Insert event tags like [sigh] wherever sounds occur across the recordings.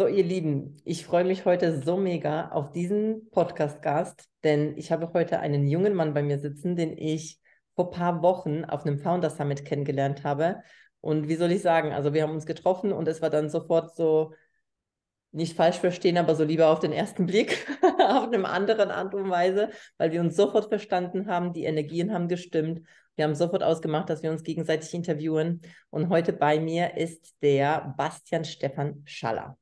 So, ihr Lieben, ich freue mich heute so mega auf diesen Podcast-Gast, denn ich habe heute einen jungen Mann bei mir sitzen, den ich vor ein paar Wochen auf einem Founder Summit kennengelernt habe. Und wie soll ich sagen, also wir haben uns getroffen und es war dann sofort so, nicht falsch verstehen, aber so lieber auf den ersten Blick, [laughs] auf einem anderen Art und Weise, weil wir uns sofort verstanden haben, die Energien haben gestimmt. Wir haben sofort ausgemacht, dass wir uns gegenseitig interviewen. Und heute bei mir ist der Bastian Stefan Schaller.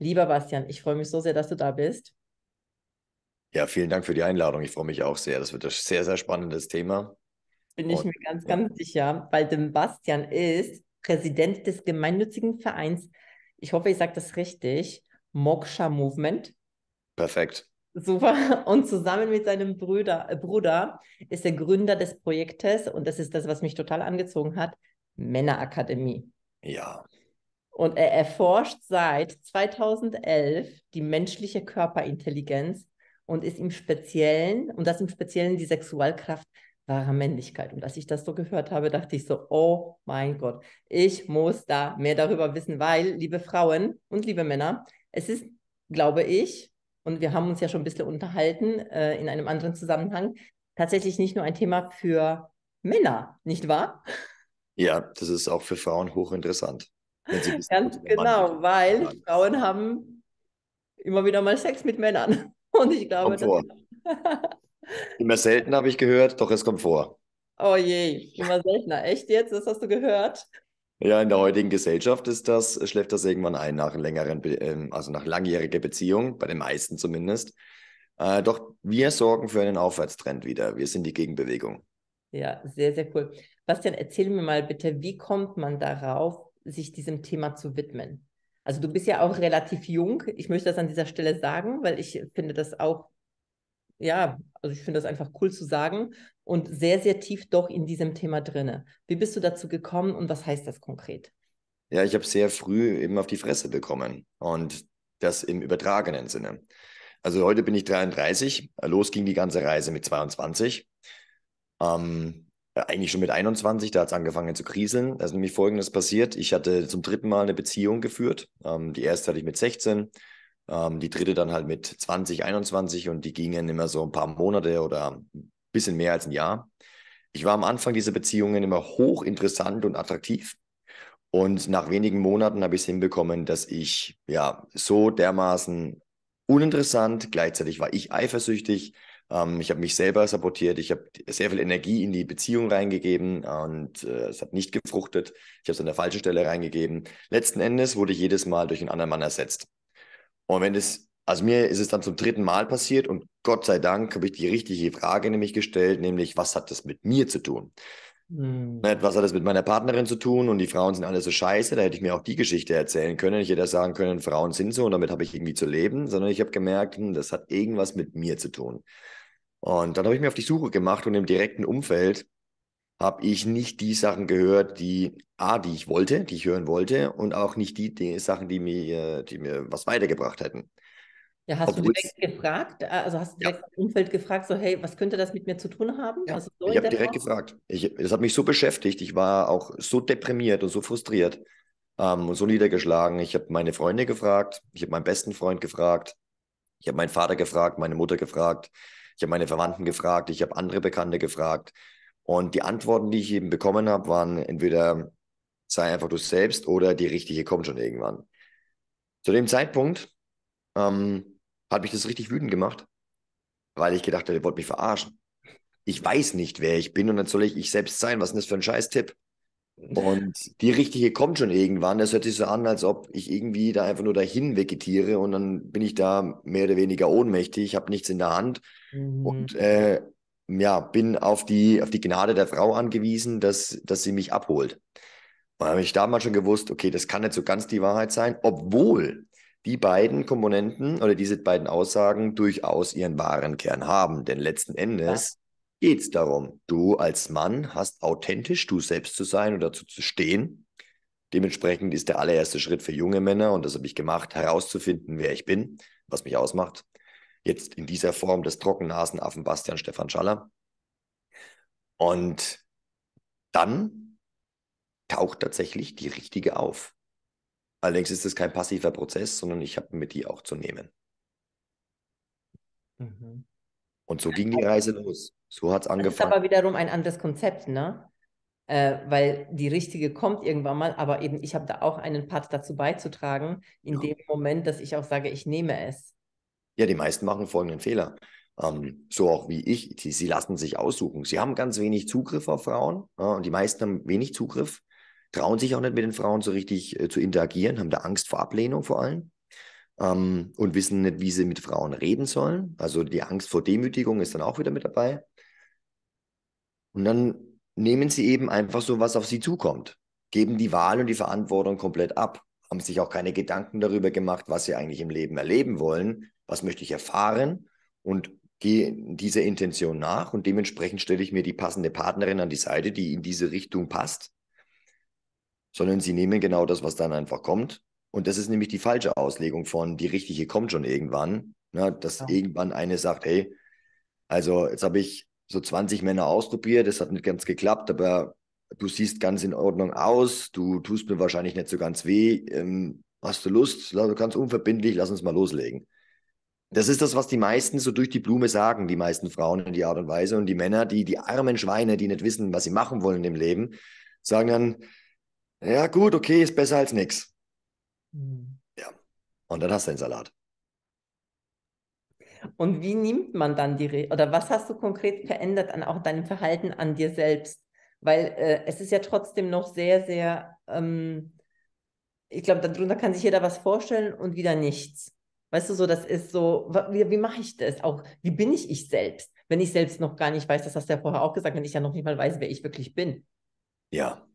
Lieber Bastian, ich freue mich so sehr, dass du da bist. Ja, vielen Dank für die Einladung. Ich freue mich auch sehr. Das wird ein sehr, sehr spannendes Thema. Bin ich mir ganz, ganz sicher, weil dem Bastian ist Präsident des gemeinnützigen Vereins. Ich hoffe, ich sage das richtig. Moksha Movement. Perfekt. Super. Und zusammen mit seinem Bruder, äh, Bruder ist er Gründer des Projektes und das ist das, was mich total angezogen hat, Männerakademie. Ja, und er erforscht seit 2011 die menschliche Körperintelligenz und ist im Speziellen, und das im Speziellen die Sexualkraft wahrer Männlichkeit. Und als ich das so gehört habe, dachte ich so, oh mein Gott, ich muss da mehr darüber wissen, weil, liebe Frauen und liebe Männer, es ist, glaube ich, und wir haben uns ja schon ein bisschen unterhalten äh, in einem anderen Zusammenhang, tatsächlich nicht nur ein Thema für Männer, nicht wahr? Ja, das ist auch für Frauen hochinteressant. Ganz genau, weil Mann. Frauen haben immer wieder mal Sex mit Männern. [laughs] Und ich glaube, kommt vor. [laughs] immer selten habe ich gehört, doch es kommt vor. Oh je, immer seltener. Echt jetzt? Das hast du gehört? Ja, in der heutigen Gesellschaft ist das, schläft das irgendwann ein nach längeren, ähm, also nach langjähriger Beziehung, bei den meisten zumindest. Äh, doch wir sorgen für einen Aufwärtstrend wieder. Wir sind die Gegenbewegung. Ja, sehr, sehr cool. Bastian, erzähl mir mal bitte, wie kommt man darauf, sich diesem Thema zu widmen. Also du bist ja auch relativ jung. Ich möchte das an dieser Stelle sagen, weil ich finde das auch, ja, also ich finde das einfach cool zu sagen und sehr, sehr tief doch in diesem Thema drinne. Wie bist du dazu gekommen und was heißt das konkret? Ja, ich habe sehr früh eben auf die Fresse bekommen und das im übertragenen Sinne. Also heute bin ich 33, los ging die ganze Reise mit 22. Ähm, äh, eigentlich schon mit 21, da hat es angefangen zu kriseln. Da ist nämlich Folgendes passiert. Ich hatte zum dritten Mal eine Beziehung geführt. Ähm, die erste hatte ich mit 16, ähm, die dritte dann halt mit 20, 21 und die gingen immer so ein paar Monate oder ein bisschen mehr als ein Jahr. Ich war am Anfang dieser Beziehungen immer hochinteressant und attraktiv. Und nach wenigen Monaten habe ich es hinbekommen, dass ich ja so dermaßen uninteressant, gleichzeitig war ich eifersüchtig, ähm, ich habe mich selber sabotiert. Ich habe sehr viel Energie in die Beziehung reingegeben und äh, es hat nicht gefruchtet. Ich habe es an der falschen Stelle reingegeben. Letzten Endes wurde ich jedes Mal durch einen anderen Mann ersetzt. Und wenn es, also mir ist es dann zum dritten Mal passiert und Gott sei Dank habe ich die richtige Frage nämlich gestellt, nämlich was hat das mit mir zu tun? Mhm. Was hat das mit meiner Partnerin zu tun? Und die Frauen sind alle so scheiße. Da hätte ich mir auch die Geschichte erzählen können. Ich hätte sagen können, Frauen sind so und damit habe ich irgendwie zu leben. Sondern ich habe gemerkt, hm, das hat irgendwas mit mir zu tun. Und dann habe ich mir auf die Suche gemacht und im direkten Umfeld habe ich nicht die Sachen gehört, die A, die ich wollte, die ich hören wollte, und auch nicht die, die Sachen, die mir, die mir was weitergebracht hätten. Ja, hast Obwohl du direkt gefragt, äh, also hast du direkt ja. im Umfeld gefragt, so hey, was könnte das mit mir zu tun haben? Ja. Also so ich habe direkt Form? gefragt. Ich, das hat mich so beschäftigt. Ich war auch so deprimiert und so frustriert ähm, und so niedergeschlagen. Ich habe meine Freunde gefragt, ich habe meinen besten Freund gefragt, ich habe meinen Vater gefragt, meine Mutter gefragt, ich habe meine Verwandten gefragt, ich habe andere Bekannte gefragt. Und die Antworten, die ich eben bekommen habe, waren entweder sei einfach du selbst oder die richtige kommt schon irgendwann. Zu dem Zeitpunkt ähm, hat mich das richtig wütend gemacht, weil ich gedacht habe, ihr wollt mich verarschen. Ich weiß nicht, wer ich bin und dann soll ich ich selbst sein. Was ist das für ein Scheiß-Tipp? Und die richtige kommt schon irgendwann. Das hört sich so an, als ob ich irgendwie da einfach nur dahin vegetiere und dann bin ich da mehr oder weniger ohnmächtig, habe nichts in der Hand mhm. und äh, ja, bin auf die, auf die Gnade der Frau angewiesen, dass, dass sie mich abholt. Und habe ich damals schon gewusst, okay, das kann nicht so ganz die Wahrheit sein, obwohl die beiden Komponenten oder diese beiden Aussagen durchaus ihren wahren Kern haben. Denn letzten Endes ja. geht es darum, du als Mann hast authentisch du selbst zu sein und dazu zu stehen. Dementsprechend ist der allererste Schritt für junge Männer, und das habe ich gemacht, herauszufinden, wer ich bin, was mich ausmacht. Jetzt in dieser Form des Trockennasenaffen Bastian Stefan Schaller. Und dann taucht tatsächlich die richtige auf. Allerdings ist es kein passiver Prozess, sondern ich habe mir die auch zu nehmen. Mhm. Und so ging die Reise los. So hat es angefangen. Das ist aber wiederum ein anderes Konzept, ne? Äh, weil die richtige kommt irgendwann mal, aber eben ich habe da auch einen Part dazu beizutragen, in ja. dem Moment, dass ich auch sage, ich nehme es. Ja, die meisten machen folgenden Fehler. Ähm, so auch wie ich, die, sie lassen sich aussuchen. Sie haben ganz wenig Zugriff auf Frauen ja, und die meisten haben wenig Zugriff trauen sich auch nicht mit den Frauen so richtig äh, zu interagieren, haben da Angst vor Ablehnung vor allem ähm, und wissen nicht, wie sie mit Frauen reden sollen. Also die Angst vor Demütigung ist dann auch wieder mit dabei. Und dann nehmen sie eben einfach so, was auf sie zukommt, geben die Wahl und die Verantwortung komplett ab, haben sich auch keine Gedanken darüber gemacht, was sie eigentlich im Leben erleben wollen, was möchte ich erfahren und gehe dieser Intention nach und dementsprechend stelle ich mir die passende Partnerin an die Seite, die in diese Richtung passt sondern sie nehmen genau das, was dann einfach kommt. Und das ist nämlich die falsche Auslegung von, die richtige kommt schon irgendwann. Ne? Dass ja. irgendwann eine sagt, hey, also jetzt habe ich so 20 Männer ausprobiert, es hat nicht ganz geklappt, aber du siehst ganz in Ordnung aus, du tust mir wahrscheinlich nicht so ganz weh, ähm, hast du Lust, du kannst unverbindlich, lass uns mal loslegen. Das ist das, was die meisten so durch die Blume sagen, die meisten Frauen in die Art und Weise. Und die Männer, die, die armen Schweine, die nicht wissen, was sie machen wollen im Leben, sagen dann, ja, gut, okay, ist besser als nichts. Mhm. Ja. Und dann hast du den Salat. Und wie nimmt man dann die Re oder was hast du konkret verändert an auch deinem Verhalten an dir selbst? Weil äh, es ist ja trotzdem noch sehr, sehr, ähm, ich glaube, darunter kann sich jeder was vorstellen und wieder nichts. Weißt du, so, das ist so, wie, wie mache ich das auch? Wie bin ich ich selbst? Wenn ich selbst noch gar nicht weiß, das hast du ja vorher auch gesagt, wenn ich ja noch nicht mal weiß, wer ich wirklich bin. Ja,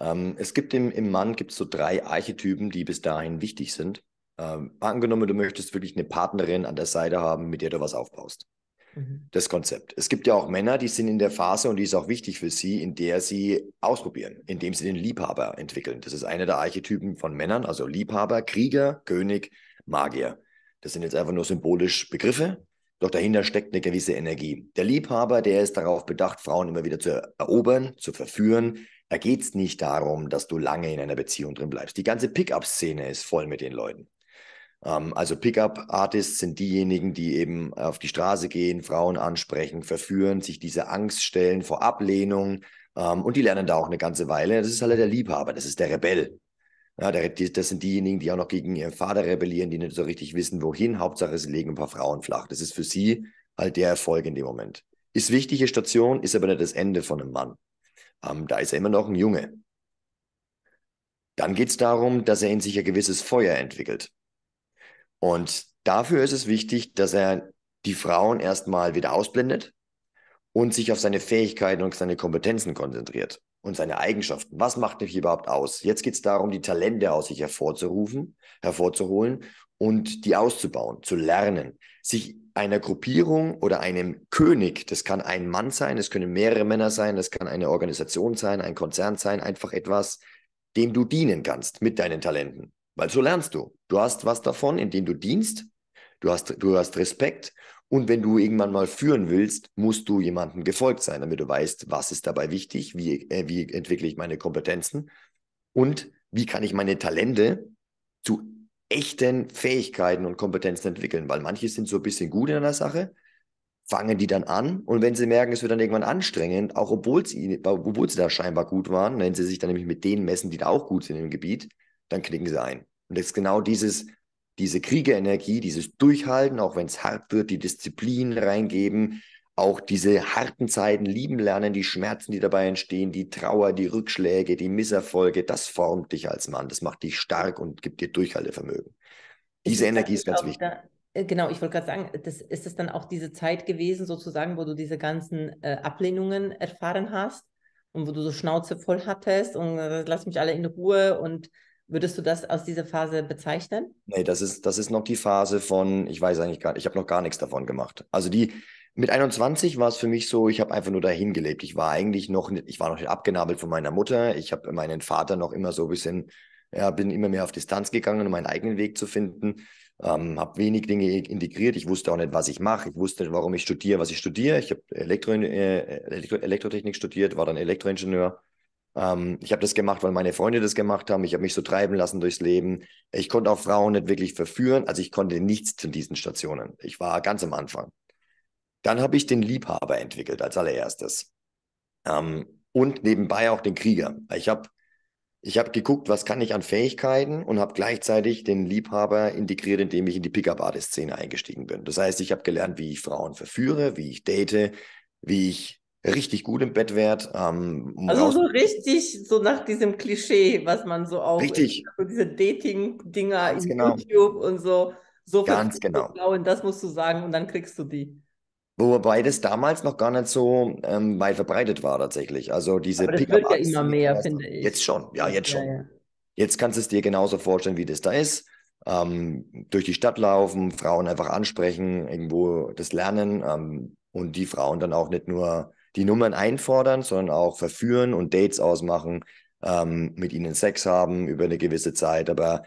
ähm, es gibt im, im Mann gibt's so drei Archetypen, die bis dahin wichtig sind. Ähm, angenommen, du möchtest wirklich eine Partnerin an der Seite haben, mit der du was aufbaust. Mhm. Das Konzept. Es gibt ja auch Männer, die sind in der Phase und die ist auch wichtig für sie, in der sie ausprobieren, indem sie den Liebhaber entwickeln. Das ist einer der Archetypen von Männern, also Liebhaber, Krieger, König, Magier. Das sind jetzt einfach nur symbolisch Begriffe, doch dahinter steckt eine gewisse Energie. Der Liebhaber, der ist darauf bedacht, Frauen immer wieder zu erobern, zu verführen, da geht es nicht darum, dass du lange in einer Beziehung drin bleibst. Die ganze Pickup-Szene ist voll mit den Leuten. Ähm, also Pickup-Artists sind diejenigen, die eben auf die Straße gehen, Frauen ansprechen, verführen, sich diese Angst stellen vor Ablehnung. Ähm, und die lernen da auch eine ganze Weile. Das ist halt der Liebhaber, das ist der Rebell. das sind diejenigen, die auch noch gegen ihren Vater rebellieren, die nicht so richtig wissen, wohin. Hauptsache, sie legen ein paar Frauen flach. Das ist für sie halt der Erfolg in dem Moment. Ist wichtige Station, ist aber nicht das Ende von einem Mann. Ähm, da ist er immer noch ein Junge. Dann geht es darum, dass er in sich ein gewisses Feuer entwickelt. Und dafür ist es wichtig, dass er die Frauen erstmal wieder ausblendet und sich auf seine Fähigkeiten und seine Kompetenzen konzentriert und seine Eigenschaften. Was macht mich überhaupt aus? Jetzt geht es darum, die Talente aus sich hervorzurufen, hervorzuholen und die auszubauen, zu lernen, sich einer Gruppierung oder einem König, das kann ein Mann sein, es können mehrere Männer sein, das kann eine Organisation sein, ein Konzern sein, einfach etwas, dem du dienen kannst mit deinen Talenten. Weil so lernst du. Du hast was davon, indem du dienst, du hast, du hast Respekt und wenn du irgendwann mal führen willst, musst du jemandem gefolgt sein, damit du weißt, was ist dabei wichtig, wie, äh, wie entwickle ich meine Kompetenzen und wie kann ich meine Talente zu echten Fähigkeiten und Kompetenzen entwickeln, weil manche sind so ein bisschen gut in einer Sache, fangen die dann an und wenn sie merken, es wird dann irgendwann anstrengend, auch obwohl sie, obwohl sie da scheinbar gut waren, wenn sie sich dann nämlich mit denen messen, die da auch gut sind im Gebiet, dann knicken sie ein. Und das ist genau dieses, diese Kriegerenergie, dieses Durchhalten, auch wenn es hart wird, die Disziplin reingeben, auch diese harten Zeiten lieben lernen, die Schmerzen, die dabei entstehen, die Trauer, die Rückschläge, die Misserfolge, das formt dich als Mann, das macht dich stark und gibt dir Durchhaltevermögen. Diese Energie ist ganz wichtig. Äh, genau, ich wollte gerade sagen, das, ist es dann auch diese Zeit gewesen, sozusagen, wo du diese ganzen äh, Ablehnungen erfahren hast und wo du so Schnauze voll hattest und äh, lass mich alle in Ruhe und Würdest du das aus dieser Phase bezeichnen? Nee, das ist, das ist noch die Phase von, ich weiß eigentlich gar nicht, ich habe noch gar nichts davon gemacht. Also die, mit 21 war es für mich so, ich habe einfach nur dahin gelebt. Ich war eigentlich noch, ich war noch nicht abgenabelt von meiner Mutter. Ich habe meinen Vater noch immer so ein bisschen, ja, bin immer mehr auf Distanz gegangen, um meinen eigenen Weg zu finden. Ähm, habe wenig Dinge integriert. Ich wusste auch nicht, was ich mache. Ich wusste warum ich studiere, was ich studiere. Ich habe Elektro äh, Elektro Elektrotechnik studiert, war dann Elektroingenieur. Ähm, ich habe das gemacht, weil meine Freunde das gemacht haben. Ich habe mich so treiben lassen durchs Leben. Ich konnte auch Frauen nicht wirklich verführen. Also ich konnte nichts zu diesen Stationen. Ich war ganz am Anfang. Dann habe ich den Liebhaber entwickelt als allererstes. Ähm, und nebenbei auch den Krieger. Ich habe ich hab geguckt, was kann ich an Fähigkeiten und habe gleichzeitig den Liebhaber integriert, indem ich in die pickup art szene eingestiegen bin. Das heißt, ich habe gelernt, wie ich Frauen verführe, wie ich date, wie ich richtig gut im Bett werde. Ähm, also so richtig, so nach diesem Klischee, was man so auch richtig. Ist, so diese Dating-Dinger in genau. YouTube und so. So ganz genau. Frauen, genau das musst du sagen und dann kriegst du die. Wobei das damals noch gar nicht so ähm, weit verbreitet war tatsächlich. Also diese Aber das wird ja immer mehr, finde ich. Jetzt schon, ja, jetzt schon. Ja, ja. Jetzt kannst du es dir genauso vorstellen, wie das da ist. Ähm, durch die Stadt laufen, Frauen einfach ansprechen, irgendwo das lernen ähm, und die Frauen dann auch nicht nur die Nummern einfordern, sondern auch verführen und Dates ausmachen, ähm, mit ihnen Sex haben über eine gewisse Zeit. Aber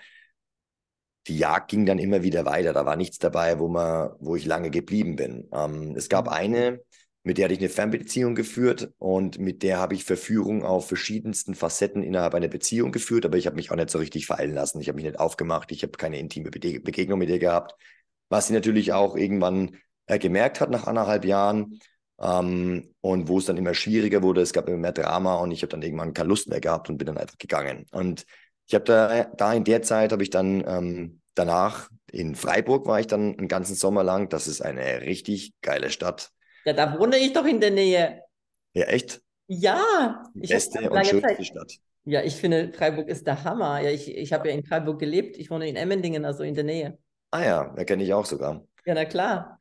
die Jagd ging dann immer wieder weiter. Da war nichts dabei, wo, man, wo ich lange geblieben bin. Ähm, es gab mhm. eine, mit der hatte ich eine Fernbeziehung geführt und mit der habe ich Verführung auf verschiedensten Facetten innerhalb einer Beziehung geführt, aber ich habe mich auch nicht so richtig fallen lassen. Ich habe mich nicht aufgemacht, ich habe keine intime Be Begegnung mit ihr gehabt. Was sie natürlich auch irgendwann äh, gemerkt hat nach anderthalb Jahren ähm, und wo es dann immer schwieriger wurde, es gab immer mehr Drama und ich habe dann irgendwann keine Lust mehr gehabt und bin dann einfach gegangen. Und ich habe da, da in der Zeit habe ich dann ähm, danach in Freiburg war ich dann einen ganzen Sommer lang. Das ist eine richtig geile Stadt. Ja, da wohne ich doch in der Nähe. Ja, echt? Ja. Die beste und schönste Zeit. Stadt. Ja, ich finde, Freiburg ist der Hammer. Ja, ich ich habe ja in Freiburg gelebt. Ich wohne in Emmendingen, also in der Nähe. Ah ja, da kenne ich auch sogar. Ja, na klar.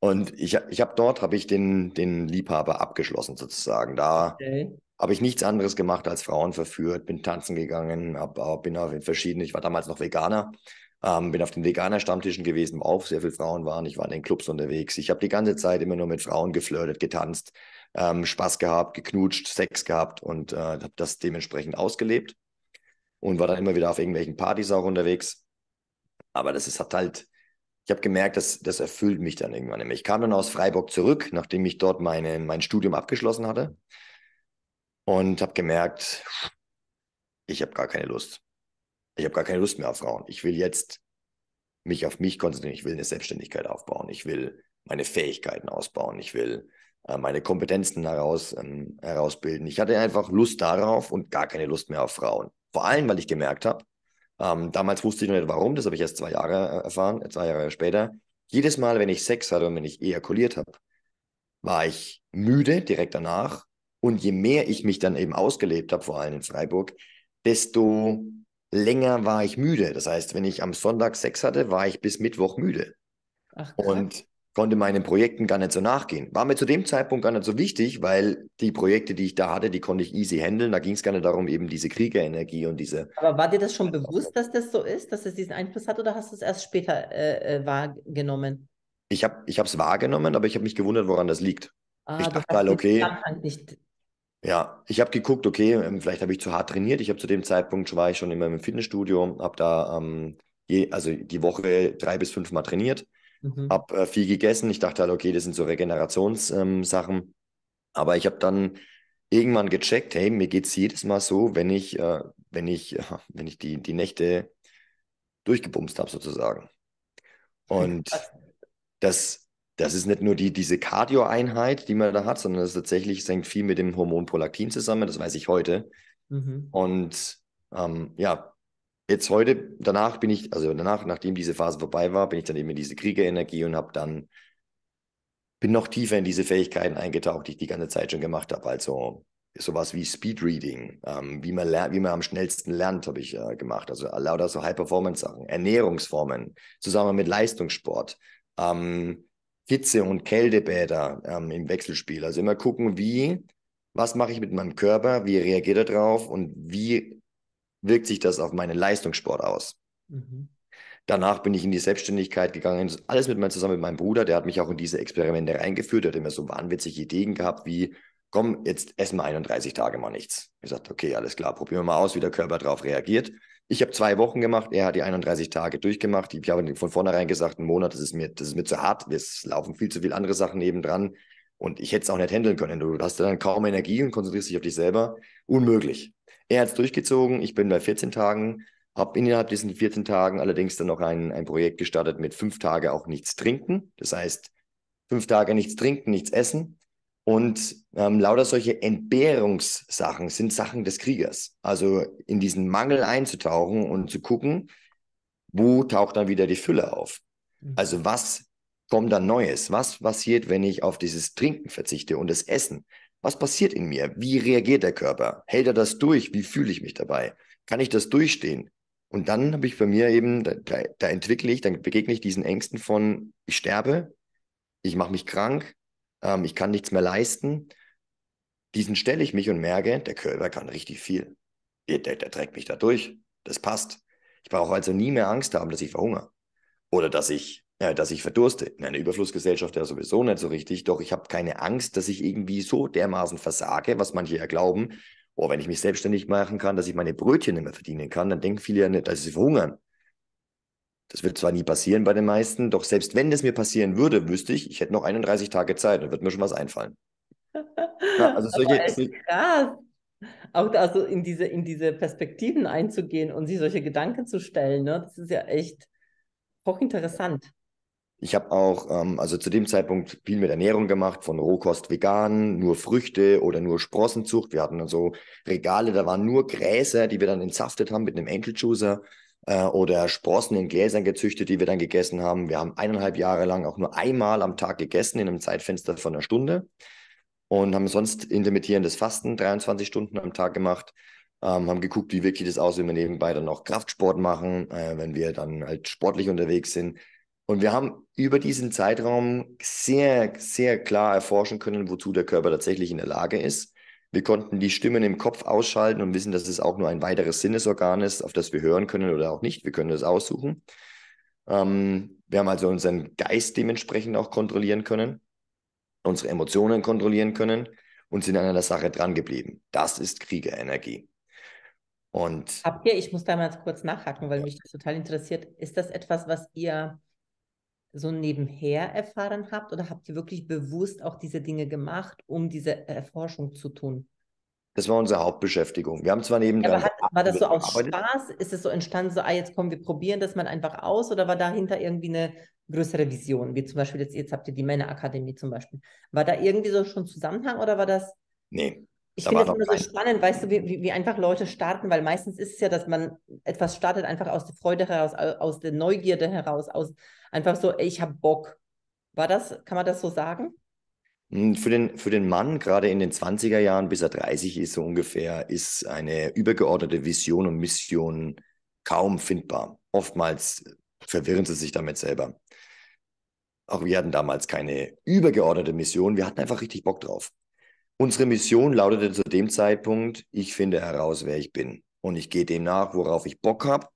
Und ich, ich habe dort, habe ich den, den Liebhaber abgeschlossen sozusagen. Da okay. habe ich nichts anderes gemacht als Frauen verführt, bin tanzen gegangen, hab, bin auf in verschiedenen, ich war damals noch Veganer, ähm, bin auf den Veganer-Stammtischen gewesen, wo auch sehr viele Frauen waren. Ich war in den Clubs unterwegs. Ich habe die ganze Zeit immer nur mit Frauen geflirtet, getanzt, ähm, Spaß gehabt, geknutscht, Sex gehabt und äh, habe das dementsprechend ausgelebt und war dann immer wieder auf irgendwelchen Partys auch unterwegs. Aber das ist, hat halt, ich habe gemerkt, dass, das erfüllt mich dann irgendwann immer. Ich kam dann aus Freiburg zurück, nachdem ich dort meine, mein Studium abgeschlossen hatte und habe gemerkt, ich habe gar keine Lust ich habe gar keine Lust mehr auf Frauen. Ich will jetzt mich auf mich konzentrieren. Ich will eine Selbstständigkeit aufbauen. Ich will meine Fähigkeiten ausbauen. Ich will äh, meine Kompetenzen heraus, ähm, herausbilden. Ich hatte einfach Lust darauf und gar keine Lust mehr auf Frauen. Vor allem, weil ich gemerkt habe, ähm, damals wusste ich noch nicht warum, das habe ich erst zwei Jahre äh, erfahren, äh, zwei Jahre später. Jedes Mal, wenn ich Sex hatte und wenn ich ejakuliert habe, war ich müde direkt danach. Und je mehr ich mich dann eben ausgelebt habe, vor allem in Freiburg, desto länger war ich müde. Das heißt, wenn ich am Sonntag Sex hatte, war ich bis Mittwoch müde. Ach, und konnte meinen Projekten gar nicht so nachgehen. War mir zu dem Zeitpunkt gar nicht so wichtig, weil die Projekte, die ich da hatte, die konnte ich easy handeln. Da ging es gar nicht darum, eben diese Kriegerenergie und diese. Aber war dir das schon bewusst, dass das so ist, dass es diesen Einfluss hat, oder hast du es erst später äh, äh wahrgenommen? Ich habe es wahrgenommen, aber ich habe mich gewundert, woran das liegt. Ah, ich dachte mal, halt, okay. Nicht ja, ich habe geguckt, okay, ähm, vielleicht habe ich zu hart trainiert. Ich habe zu dem Zeitpunkt war ich schon immer im Fitnessstudio, habe da ähm, je, also die Woche drei bis fünf Mal trainiert, mhm. habe äh, viel gegessen. Ich dachte halt, okay, das sind so Regenerationssachen. Ähm, Aber ich habe dann irgendwann gecheckt, hey, mir geht es jedes Mal so, wenn ich, äh, wenn ich, äh, [laughs] wenn ich die, die Nächte durchgebumst habe, sozusagen. Und das, das ist nicht nur die, diese Cardio-Einheit, die man da hat, sondern das tatsächlich das hängt viel mit dem Hormon Prolaktin zusammen, das weiß ich heute. Mhm. Und ähm, ja, jetzt heute, danach bin ich, also danach, nachdem diese Phase vorbei war, bin ich dann eben in diese Kriegerenergie und habe dann, bin noch tiefer in diese Fähigkeiten eingetaucht, die ich die ganze Zeit schon gemacht habe. Also sowas wie Speedreading, ähm, wie, man lernt, wie man am schnellsten lernt, habe ich äh, gemacht. Also lauter so High-Performance-Sachen, Ernährungsformen, zusammen mit Leistungssport. Ähm, Hitze- und Kältebäder ähm, im Wechselspiel. Also immer gucken, wie, was mache ich mit meinem Körper, wie reagiert er drauf und wie wirkt sich das auf meinen Leistungssport aus. Mhm. Danach bin ich in die Selbstständigkeit gegangen, alles mit meinem, zusammen mit meinem Bruder, der hat mich auch in diese Experimente reingeführt, der hat immer so wahnwitzige Ideen gehabt, wie komm, jetzt essen wir 31 Tage mal nichts. Ich sagte, okay, alles klar, probieren wir mal aus, wie der Körper darauf reagiert. Ich habe zwei Wochen gemacht, er hat die 31 Tage durchgemacht. Ich habe von vornherein gesagt, ein Monat, das ist mir, das ist mir zu hart, es laufen viel zu viele andere Sachen nebendran und ich hätte es auch nicht handeln können. Du hast dann kaum Energie und konzentrierst dich auf dich selber. Unmöglich. Er hat es durchgezogen, ich bin bei 14 Tagen, habe innerhalb diesen 14 Tagen allerdings dann noch ein, ein Projekt gestartet mit fünf Tage auch nichts trinken. Das heißt, fünf Tage nichts trinken, nichts essen, und ähm, lauter solche Entbehrungssachen sind Sachen des Kriegers. Also in diesen Mangel einzutauchen und zu gucken, wo taucht dann wieder die Fülle auf? Mhm. Also was kommt dann Neues? Was passiert, wenn ich auf dieses Trinken verzichte und das Essen? Was passiert in mir? Wie reagiert der Körper? Hält er das durch? Wie fühle ich mich dabei? Kann ich das durchstehen? Und dann habe ich bei mir eben, da, da entwickle ich, dann begegne ich diesen Ängsten von, ich sterbe, ich mache mich krank, ähm, ich kann nichts mehr leisten. Diesen stelle ich mich und merke, der Körper kann richtig viel. Der, der, der trägt mich da durch. Das passt. Ich brauche also nie mehr Angst haben, dass ich verhungere oder dass ich, äh, dass ich verdurste. In einer Überflussgesellschaft ja sowieso nicht so richtig, doch ich habe keine Angst, dass ich irgendwie so dermaßen versage, was manche ja glauben. Oh, wenn ich mich selbstständig machen kann, dass ich meine Brötchen nicht mehr verdienen kann, dann denken viele ja nicht, dass sie verhungern. Das wird zwar nie passieren bei den meisten, doch selbst wenn das mir passieren würde, wüsste ich, ich hätte noch 31 Tage Zeit, dann wird mir schon was einfallen. Ja, [laughs] also solche, krass. Auch da, also in diese, in diese Perspektiven einzugehen und sich solche Gedanken zu stellen, ne? das ist ja echt hochinteressant. Ich habe auch, ähm, also zu dem Zeitpunkt viel mit Ernährung gemacht, von Rohkost vegan, nur Früchte oder nur Sprossenzucht. Wir hatten dann so Regale, da waren nur Gräser, die wir dann entsaftet haben mit einem Enkelchooser. Äh, oder Sprossen in Gläsern gezüchtet, die wir dann gegessen haben. Wir haben eineinhalb Jahre lang auch nur einmal am Tag gegessen in einem Zeitfenster von einer Stunde und haben sonst intermittierendes Fasten 23 Stunden am Tag gemacht. Ähm, haben geguckt, wie wirklich das aus, wenn wir nebenbei dann noch Kraftsport machen, äh, wenn wir dann halt sportlich unterwegs sind. Und wir haben über diesen Zeitraum sehr, sehr klar erforschen können, wozu der Körper tatsächlich in der Lage ist. Wir konnten die Stimmen im Kopf ausschalten und wissen, dass es auch nur ein weiteres Sinnesorgan ist, auf das wir hören können oder auch nicht. Wir können das aussuchen. Ähm, wir haben also unseren Geist dementsprechend auch kontrollieren können, unsere Emotionen kontrollieren können und sind an einer Sache dran geblieben. Das ist Kriegerenergie. Und habt ihr, ich muss da mal kurz nachhaken, weil ja. mich das total interessiert, ist das etwas, was ihr so nebenher erfahren habt oder habt ihr wirklich bewusst auch diese Dinge gemacht, um diese Erforschung zu tun? Das war unsere Hauptbeschäftigung. Wir haben zwar neben ja, war das so aus Spaß? Ist es so entstanden, so, ah, jetzt kommen wir probieren das mal einfach aus? Oder war dahinter irgendwie eine größere Vision? Wie zum Beispiel jetzt, jetzt habt ihr die Männerakademie zum Beispiel. War da irgendwie so schon Zusammenhang oder war das? Nee, ich finde das immer so spannend, weißt du, wie, wie einfach Leute starten, weil meistens ist es ja, dass man etwas startet, einfach aus der Freude heraus, aus der Neugierde heraus, aus einfach so, ich habe Bock. War das, kann man das so sagen? Hm, für den, für den Mann, gerade in den 20er Jahren, bis er 30 ist, so ungefähr, ist eine übergeordnete Vision und Mission kaum findbar. Oftmals verwirren sie sich damit selber. Auch wir hatten damals keine übergeordnete Mission, wir hatten einfach richtig Bock drauf. Unsere Mission lautete zu dem Zeitpunkt, ich finde heraus, wer ich bin. Und ich gehe dem nach, worauf ich Bock habe,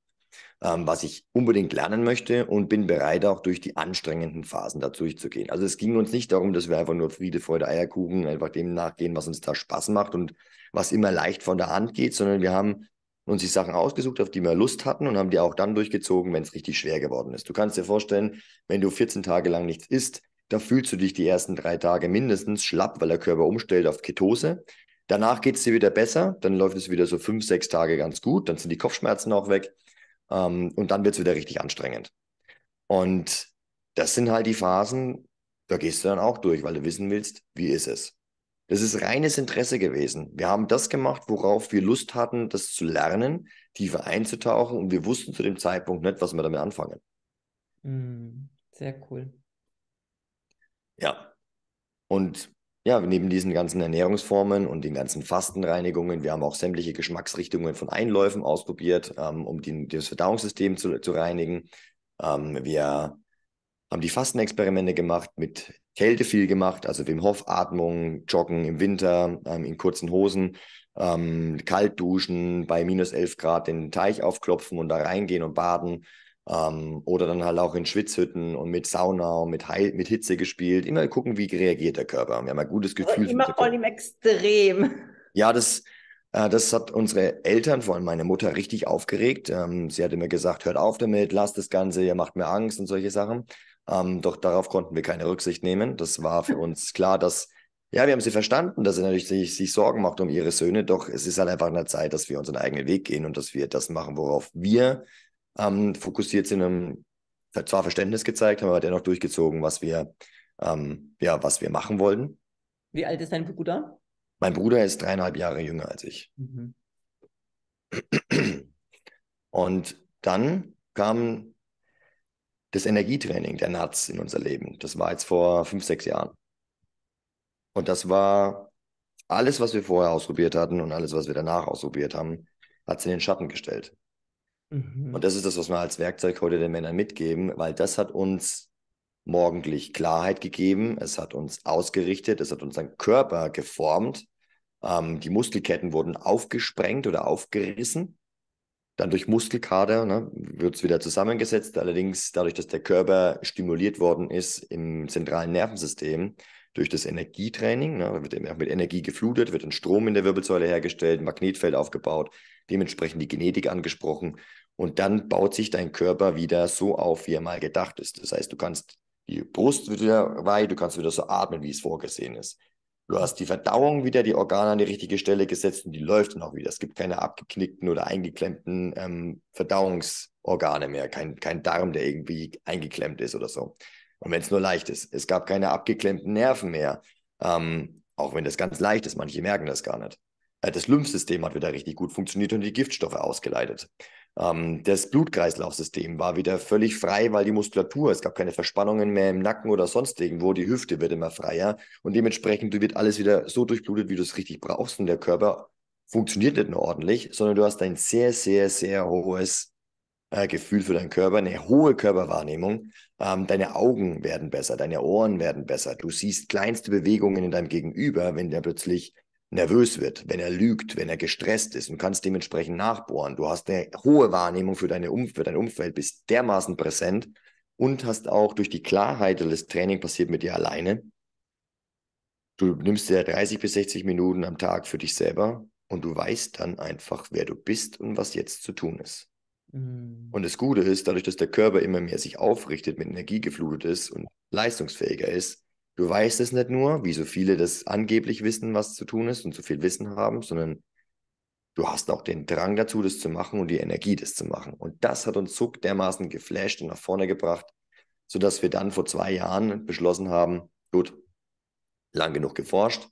ähm, was ich unbedingt lernen möchte und bin bereit, auch durch die anstrengenden Phasen da durchzugehen. Also es ging uns nicht darum, dass wir einfach nur Friede, Freude, Eierkuchen, einfach dem nachgehen, was uns da Spaß macht und was immer leicht von der Hand geht, sondern wir haben uns die Sachen ausgesucht, auf die wir Lust hatten und haben die auch dann durchgezogen, wenn es richtig schwer geworden ist. Du kannst dir vorstellen, wenn du 14 Tage lang nichts isst, da fühlst du dich die ersten drei Tage mindestens schlapp, weil der Körper umstellt auf Ketose. Danach geht es dir wieder besser, dann läuft es wieder so fünf, sechs Tage ganz gut, dann sind die Kopfschmerzen auch weg ähm, und dann wird es wieder richtig anstrengend. Und das sind halt die Phasen, da gehst du dann auch durch, weil du wissen willst, wie ist es. Das ist reines Interesse gewesen. Wir haben das gemacht, worauf wir Lust hatten, das zu lernen, tiefer einzutauchen und wir wussten zu dem Zeitpunkt nicht, was wir damit anfangen. Mm, sehr cool. Ja. Und ja, neben diesen ganzen Ernährungsformen und den ganzen Fastenreinigungen, wir haben auch sämtliche Geschmacksrichtungen von Einläufen ausprobiert, ähm, um die, das Verdauungssystem zu, zu reinigen. Ähm, wir haben die Fastenexperimente gemacht, mit Kälte viel gemacht, also Wim Hof Atmung, Joggen im Winter, ähm, in kurzen Hosen, ähm, kalt duschen, bei minus 11 Grad den Teich aufklopfen und da reingehen und baden. Ähm, oder dann halt auch in Schwitzhütten und mit Sauna und mit, He mit Hitze gespielt. Immer gucken, wie reagiert der Körper. Wir haben ein gutes Gefühl. Also immer voll im Extrem. [laughs] Ja, das, äh, das hat unsere Eltern, vor allem meine Mutter, richtig aufgeregt. Ähm, sie hatte mir gesagt, hört auf damit, lasst das Ganze, ihr macht mir Angst und solche Sachen. Ähm, doch darauf konnten wir keine Rücksicht nehmen. Das war für [laughs] uns klar, dass ja, wir haben sie verstanden, dass sie natürlich sich, sich, Sorgen macht um ihre Söhne, doch es ist halt einfach eine Zeit, dass wir unseren eigenen Weg gehen und dass wir das machen, worauf wir ähm, fokussiert sind, haben ähm, zwar Verständnis gezeigt, haben aber dennoch durchgezogen, was wir, ähm, ja, was wir machen wollten. Wie alt ist dein Bruder? Mein Bruder ist dreieinhalb Jahre jünger als ich. Mhm. Und dann kam das Energietraining der NATS in unser Leben. Das war jetzt vor fünf, sechs Jahren. Und das war alles, was wir vorher ausprobiert hatten und alles, was wir danach ausprobiert haben, hat es in den Schatten gestellt. Mhm. Und das ist das, was wir als Werkzeug heute den Männern mitgeben, weil das hat uns morgendlich Klarheit gegeben, es hat uns ausgerichtet, es hat unseren Körper geformt, ähm, die Muskelketten wurden aufgesprengt oder aufgerissen. Dann durch Muskelkader ne, wird es wieder zusammengesetzt. Allerdings dadurch, dass der Körper stimuliert worden ist im zentralen Nervensystem durch das Energietraining, ne, wird eben mit Energie geflutet, wird ein Strom in der Wirbelsäule hergestellt, Magnetfeld aufgebaut, dementsprechend die Genetik angesprochen. Und dann baut sich dein Körper wieder so auf, wie er mal gedacht ist. Das heißt, du kannst die Brust wieder weit, du kannst wieder so atmen, wie es vorgesehen ist. Du hast die Verdauung wieder, die Organe an die richtige Stelle gesetzt und die läuft dann auch wieder. Es gibt keine abgeknickten oder eingeklemmten ähm, Verdauungsorgane mehr, kein, kein Darm, der irgendwie eingeklemmt ist oder so. Und wenn es nur leicht ist, es gab keine abgeklemmten Nerven mehr, ähm, auch wenn das ganz leicht ist, manche merken das gar nicht. Äh, das Lymphsystem hat wieder richtig gut funktioniert und die Giftstoffe ausgeleitet. Ähm, das Blutkreislaufsystem war wieder völlig frei, weil die Muskulatur, es gab keine Verspannungen mehr im Nacken oder sonst irgendwo, die Hüfte wird immer freier und dementsprechend wird alles wieder so durchblutet, wie du es richtig brauchst und der Körper funktioniert nicht nur ordentlich, sondern du hast ein sehr, sehr, sehr hohes äh, Gefühl für deinen Körper, eine hohe Körperwahrnehmung. Ähm, deine Augen werden besser, deine Ohren werden besser, du siehst kleinste Bewegungen in deinem Gegenüber, wenn der plötzlich nervös wird, wenn er lügt, wenn er gestresst ist und kannst dementsprechend nachbohren. Du hast eine hohe Wahrnehmung für, deine um für dein Umfeld, bist dermaßen präsent und hast auch durch die Klarheit, das Training passiert mit dir alleine. Du nimmst dir 30 bis 60 Minuten am Tag für dich selber und du weißt dann einfach, wer du bist und was jetzt zu tun ist. Mhm. Und das Gute ist, dadurch, dass der Körper immer mehr sich aufrichtet, mit Energie geflutet ist und leistungsfähiger ist, du weißt es nicht nur, wie so viele das angeblich wissen, was zu tun ist und zu viel Wissen haben, sondern du hast auch den Drang dazu, das zu machen und die Energie, das zu machen. Und das hat uns so dermaßen geflasht und nach vorne gebracht, sodass wir dann vor zwei Jahren beschlossen haben, gut, lang genug geforscht,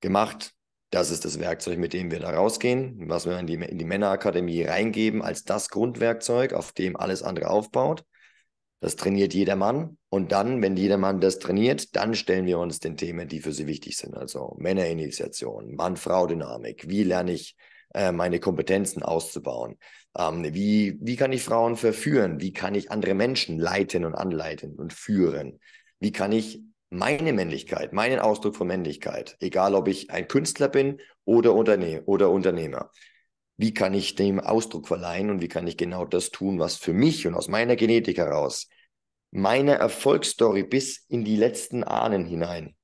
gemacht, das ist das Werkzeug, mit dem wir da rausgehen, was wir in die, in die Männerakademie reingeben als das Grundwerkzeug, auf dem alles andere aufbaut. Das trainiert jedermann. Und dann, wenn jedermann das trainiert, dann stellen wir uns den Themen, die für sie wichtig sind. Also Männerinitiation, Mann-Frau-Dynamik. Wie lerne ich äh, meine Kompetenzen auszubauen? Ähm, wie, wie kann ich Frauen verführen? Wie kann ich andere Menschen leiten und anleiten und führen? Wie kann ich meine Männlichkeit, meinen Ausdruck von Männlichkeit, egal ob ich ein Künstler bin oder, Unterne oder Unternehmer, wie kann ich dem Ausdruck verleihen und wie kann ich genau das tun, was für mich und aus meiner Genetik heraus meine Erfolgsstory bis in die letzten Ahnen hinein.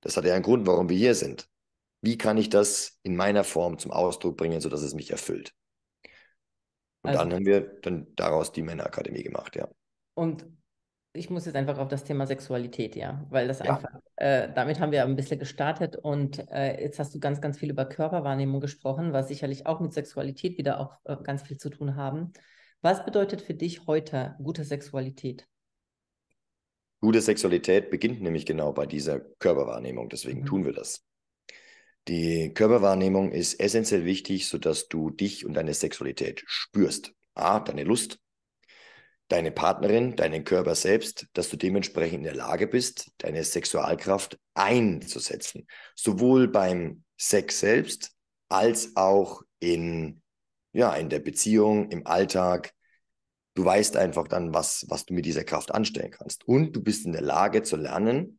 Das hat ja einen Grund, warum wir hier sind. Wie kann ich das in meiner Form zum Ausdruck bringen, sodass es mich erfüllt? Und also, dann haben wir dann daraus die Männerakademie gemacht, ja. Und ich muss jetzt einfach auf das Thema Sexualität, ja, weil das ja. einfach, äh, damit haben wir ein bisschen gestartet und äh, jetzt hast du ganz, ganz viel über Körperwahrnehmung gesprochen, was sicherlich auch mit Sexualität wieder auch äh, ganz viel zu tun haben. Was bedeutet für dich heute gute Sexualität? Gute Sexualität beginnt nämlich genau bei dieser Körperwahrnehmung, deswegen mhm. tun wir das. Die Körperwahrnehmung ist essentiell wichtig, sodass du dich und deine Sexualität spürst. A, deine Lust, deine Partnerin, deinen Körper selbst, dass du dementsprechend in der Lage bist, deine Sexualkraft einzusetzen. Sowohl beim Sex selbst als auch in, ja, in der Beziehung, im Alltag. Du weißt einfach dann, was, was du mit dieser Kraft anstellen kannst. Und du bist in der Lage zu lernen,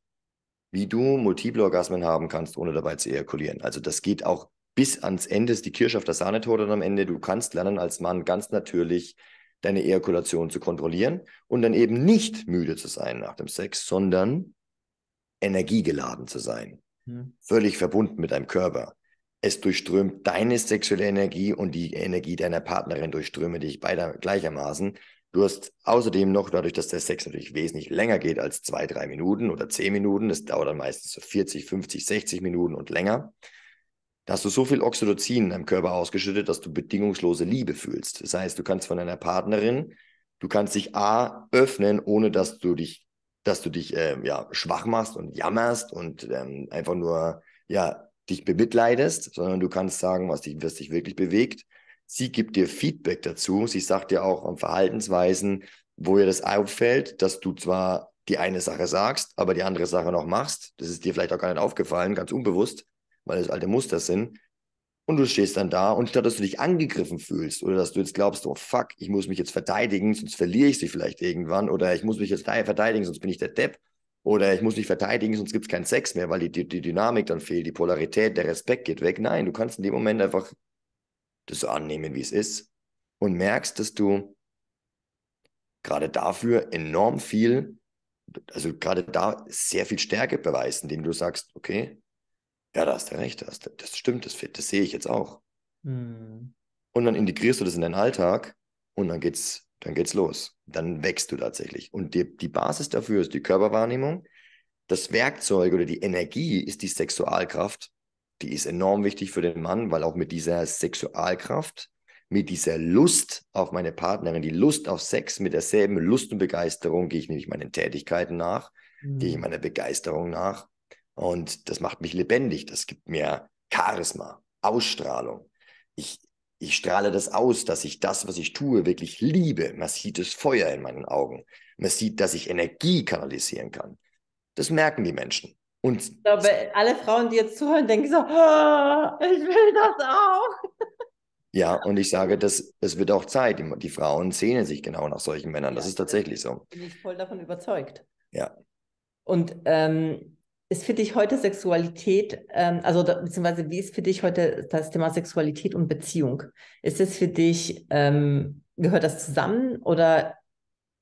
wie du multiple Orgasmen haben kannst, ohne dabei zu ejakulieren. Also das geht auch bis ans Ende, ist die Kirsche auf der Sahnetorte am Ende. Du kannst lernen, als Mann ganz natürlich deine Ejakulation zu kontrollieren und dann eben nicht müde zu sein nach dem Sex, sondern energiegeladen zu sein. Hm. Völlig verbunden mit deinem Körper. Es durchströmt deine sexuelle Energie und die Energie deiner Partnerin durchströme dich beide gleichermaßen. Du hast außerdem noch, dadurch, dass der Sex natürlich wesentlich länger geht als zwei, drei Minuten oder zehn Minuten, es dauert dann meistens so 40, 50, 60 Minuten und länger, da hast du so viel Oxytocin in deinem Körper ausgeschüttet, dass du bedingungslose Liebe fühlst. Das heißt, du kannst von deiner Partnerin, du kannst dich A öffnen, ohne dass du dich, dass du dich äh, ja, schwach machst und jammerst und ähm, einfach nur ja, dich bemitleidest, sondern du kannst sagen, was dich, was dich wirklich bewegt. Sie gibt dir Feedback dazu. Sie sagt dir auch an Verhaltensweisen, wo ihr das auffällt, dass du zwar die eine Sache sagst, aber die andere Sache noch machst. Das ist dir vielleicht auch gar nicht aufgefallen, ganz unbewusst weil es alte Muster sind. Und du stehst dann da und statt dass du dich angegriffen fühlst oder dass du jetzt glaubst, oh fuck, ich muss mich jetzt verteidigen, sonst verliere ich sie vielleicht irgendwann oder ich muss mich jetzt verteidigen, sonst bin ich der Depp oder ich muss mich verteidigen, sonst gibt es keinen Sex mehr, weil die, die, die Dynamik dann fehlt, die Polarität, der Respekt geht weg. Nein, du kannst in dem Moment einfach das so annehmen, wie es ist und merkst, dass du gerade dafür enorm viel, also gerade da sehr viel Stärke beweist, indem du sagst, okay, ja, da hast du recht, das, das stimmt, das, das sehe ich jetzt auch. Mhm. Und dann integrierst du das in deinen Alltag und dann geht's, dann geht's los. Dann wächst du tatsächlich. Und die, die Basis dafür ist die Körperwahrnehmung. Das Werkzeug oder die Energie ist die Sexualkraft. Die ist enorm wichtig für den Mann, weil auch mit dieser Sexualkraft, mit dieser Lust auf meine Partnerin, die Lust auf Sex, mit derselben Lust und Begeisterung gehe ich nämlich meinen Tätigkeiten nach, mhm. gehe ich hm. meiner Begeisterung nach und das macht mich lebendig, das gibt mir Charisma, Ausstrahlung. Ich, ich strahle das aus, dass ich das, was ich tue, wirklich liebe. Man sieht das Feuer in meinen Augen. Man sieht, dass ich Energie kanalisieren kann. Das merken die Menschen. Und ich glaube, alle Frauen, die jetzt zuhören, denken so, ah, ich will das auch. [laughs] Ja, und ich sage, das, das wird auch Zeit. Die, die Frauen sehnen sich genau nach solchen Männern. Ja, das ist tatsächlich so. Bin ich voll davon überzeugt. Ja. Und ähm, ist für dich heute Sexualität, ähm, also beziehungsweise wie ist für dich heute das Thema Sexualität und Beziehung? Ist es für dich, ähm, gehört das zusammen oder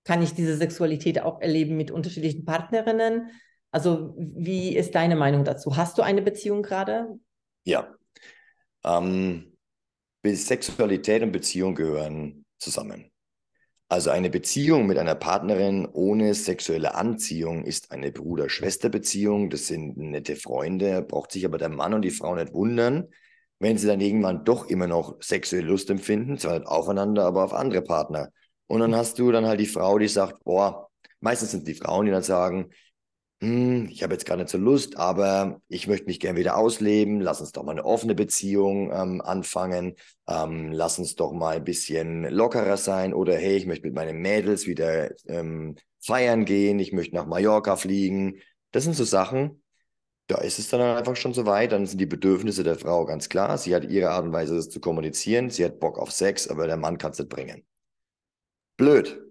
kann ich diese Sexualität auch erleben mit unterschiedlichen Partnerinnen? Also wie ist deine Meinung dazu? Hast du eine Beziehung gerade? Ja. Ähm, Sexualität und Beziehung gehören zusammen. Also eine Beziehung mit einer Partnerin ohne sexuelle Anziehung ist eine Bruder-Schwester-Beziehung. Das sind nette Freunde, braucht sich aber der Mann und die Frau nicht wundern, wenn sie dann irgendwann doch immer noch sexuelle Lust empfinden, zwar nicht aufeinander, aber auf andere Partner. Und dann hast du dann halt die Frau, die sagt, boah, meistens sind die Frauen, die dann sagen, hm, ich habe jetzt gar nicht so Lust, aber ich möchte mich gern wieder ausleben, lass uns doch mal eine offene Beziehung ähm, anfangen, ähm, lass uns doch mal ein bisschen lockerer sein oder hey, ich möchte mit meinen Mädels wieder ähm, feiern gehen, ich möchte nach Mallorca fliegen. Das sind so Sachen, da ist es dann einfach schon so weit, dann sind die Bedürfnisse der Frau ganz klar. Sie hat ihre Art und Weise, das zu kommunizieren. Sie hat Bock auf Sex, aber der Mann kann es nicht bringen. Blöd.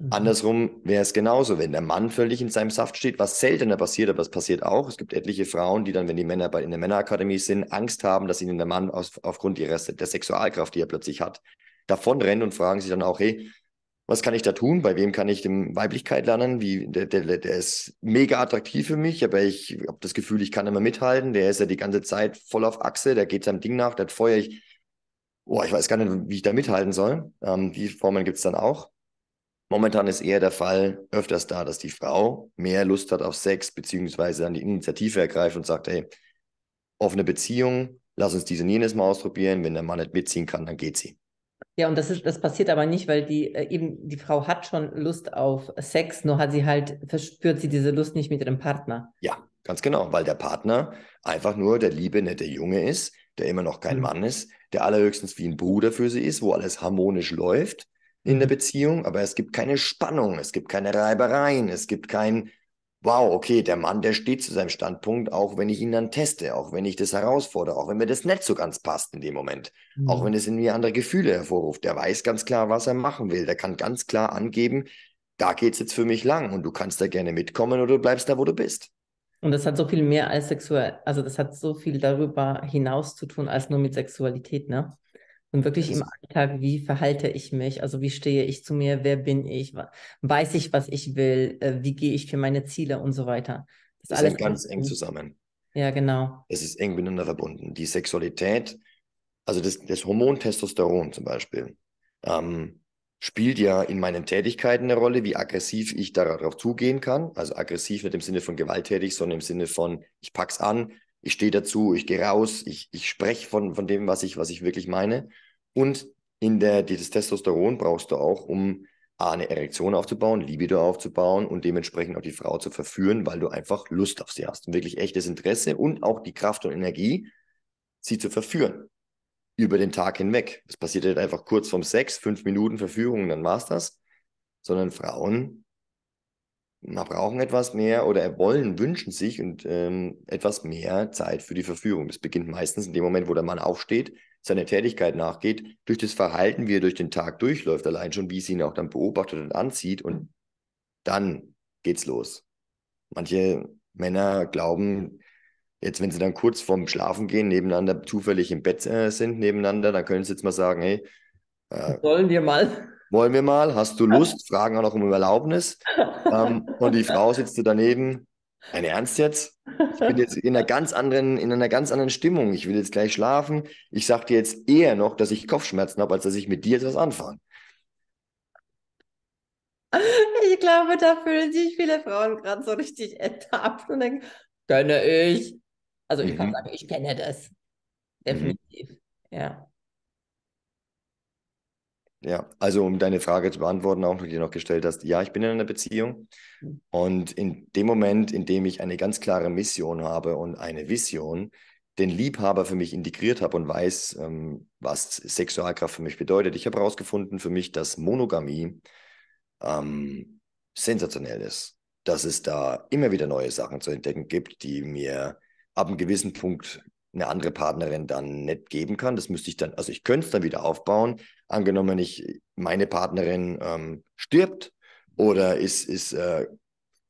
Mhm. Andersrum wäre es genauso, wenn der Mann völlig in seinem Saft steht, was seltener passiert, aber es passiert auch. Es gibt etliche Frauen, die dann, wenn die Männer bei, in der Männerakademie sind, Angst haben, dass ihnen der Mann aus, aufgrund ihrer, der Sexualkraft, die er plötzlich hat, davonrennt und fragen sich dann auch, hey, was kann ich da tun? Bei wem kann ich dem Weiblichkeit lernen? Wie, der, der, der ist mega attraktiv für mich, aber ich habe das Gefühl, ich kann immer mithalten. Der ist ja die ganze Zeit voll auf Achse, der geht seinem Ding nach, der hat Feuer. Ich, oh, ich weiß gar nicht, wie ich da mithalten soll. Ähm, die Formen gibt es dann auch. Momentan ist eher der Fall öfters da, dass die Frau mehr Lust hat auf Sex, beziehungsweise dann die Initiative ergreift und sagt, hey, offene Beziehung, lass uns diese und jenes mal ausprobieren. Wenn der Mann nicht mitziehen kann, dann geht sie. Ja, und das, ist, das passiert aber nicht, weil die äh, eben die Frau hat schon Lust auf Sex, nur hat sie halt, verspürt sie diese Lust nicht mit ihrem Partner. Ja, ganz genau, weil der Partner einfach nur der liebe, nette Junge ist, der immer noch kein mhm. Mann ist, der allerhöchstens wie ein Bruder für sie ist, wo alles harmonisch läuft in der Beziehung, aber es gibt keine Spannung, es gibt keine Reibereien, es gibt kein, wow, okay, der Mann, der steht zu seinem Standpunkt, auch wenn ich ihn dann teste, auch wenn ich das herausfordere, auch wenn mir das nicht so ganz passt in dem Moment, mhm. auch wenn es in mir andere Gefühle hervorruft. Der weiß ganz klar, was er machen will, der kann ganz klar angeben, da geht es jetzt für mich lang und du kannst da gerne mitkommen oder du bleibst da, wo du bist. Und das hat so viel mehr als sexuell, also das hat so viel darüber hinaus zu tun, als nur mit Sexualität, ne? Und wirklich im Alltag, wie verhalte ich mich? Also wie stehe ich zu mir? Wer bin ich? Weiß ich, was ich will? Äh, wie gehe ich für meine Ziele und so weiter? Das, das alles hängt ganz eng zusammen. Ja, genau. Es ist eng miteinander verbunden. Die Sexualität, also das, das Hormon Testosteron zum Beispiel, ähm, spielt ja in meinen Tätigkeiten eine Rolle, wie aggressiv ich darauf zugehen kann. Also aggressiv nicht im Sinne von gewalttätig, sondern im Sinne von, ich pack's an, ich stehe dazu, ich gehe raus, ich, ich spreche von, von dem, was ich, was ich wirklich meine. Und in der, dieses Testosteron brauchst du auch, um A, eine Erektion aufzubauen, Libido aufzubauen und dementsprechend auch die Frau zu verführen, weil du einfach Lust auf sie hast und wirklich echtes Interesse und auch die Kraft und Energie, sie zu verführen über den Tag hinweg. Das passiert nicht halt einfach kurz vorm Sex, fünf Minuten Verführung, dann war's das. Sondern Frauen man brauchen etwas mehr oder wollen, wünschen sich und ähm, etwas mehr Zeit für die Verführung. Das beginnt meistens in dem Moment, wo der Mann aufsteht, seiner Tätigkeit nachgeht, durch das Verhalten, wie er durch den Tag durchläuft, allein schon, wie es ihn auch dann beobachtet und anzieht und dann geht's los. Manche Männer glauben, jetzt wenn sie dann kurz vorm Schlafen gehen, nebeneinander zufällig im Bett äh, sind, nebeneinander, dann können sie jetzt mal sagen, hey, äh, sollen wir mal wollen wir mal, hast du Lust? Fragen auch noch um Erlaubnis. Ähm, und die Frau sitzt daneben. Ein Ernst jetzt? Ich bin jetzt in einer ganz anderen, in einer ganz anderen Stimmung. Ich will jetzt gleich schlafen. Ich sage dir jetzt eher noch, dass ich Kopfschmerzen habe, als dass ich mit dir etwas anfange. Ich glaube, da fühlen sich viele Frauen gerade so richtig ertappt und denken, kenne ich. Also ich mhm. kann sagen, ich kenne das. Mhm. Definitiv. Mhm. Ja. Ja, also um deine Frage zu beantworten, auch die du noch gestellt hast, ja, ich bin in einer Beziehung und in dem Moment, in dem ich eine ganz klare Mission habe und eine Vision, den Liebhaber für mich integriert habe und weiß, ähm, was Sexualkraft für mich bedeutet. Ich habe herausgefunden für mich, dass Monogamie ähm, sensationell ist, dass es da immer wieder neue Sachen zu entdecken gibt, die mir ab einem gewissen Punkt eine andere Partnerin dann nicht geben kann. Das müsste ich dann, also ich könnte es dann wieder aufbauen. Angenommen, ich, meine Partnerin ähm, stirbt oder ist, ist äh,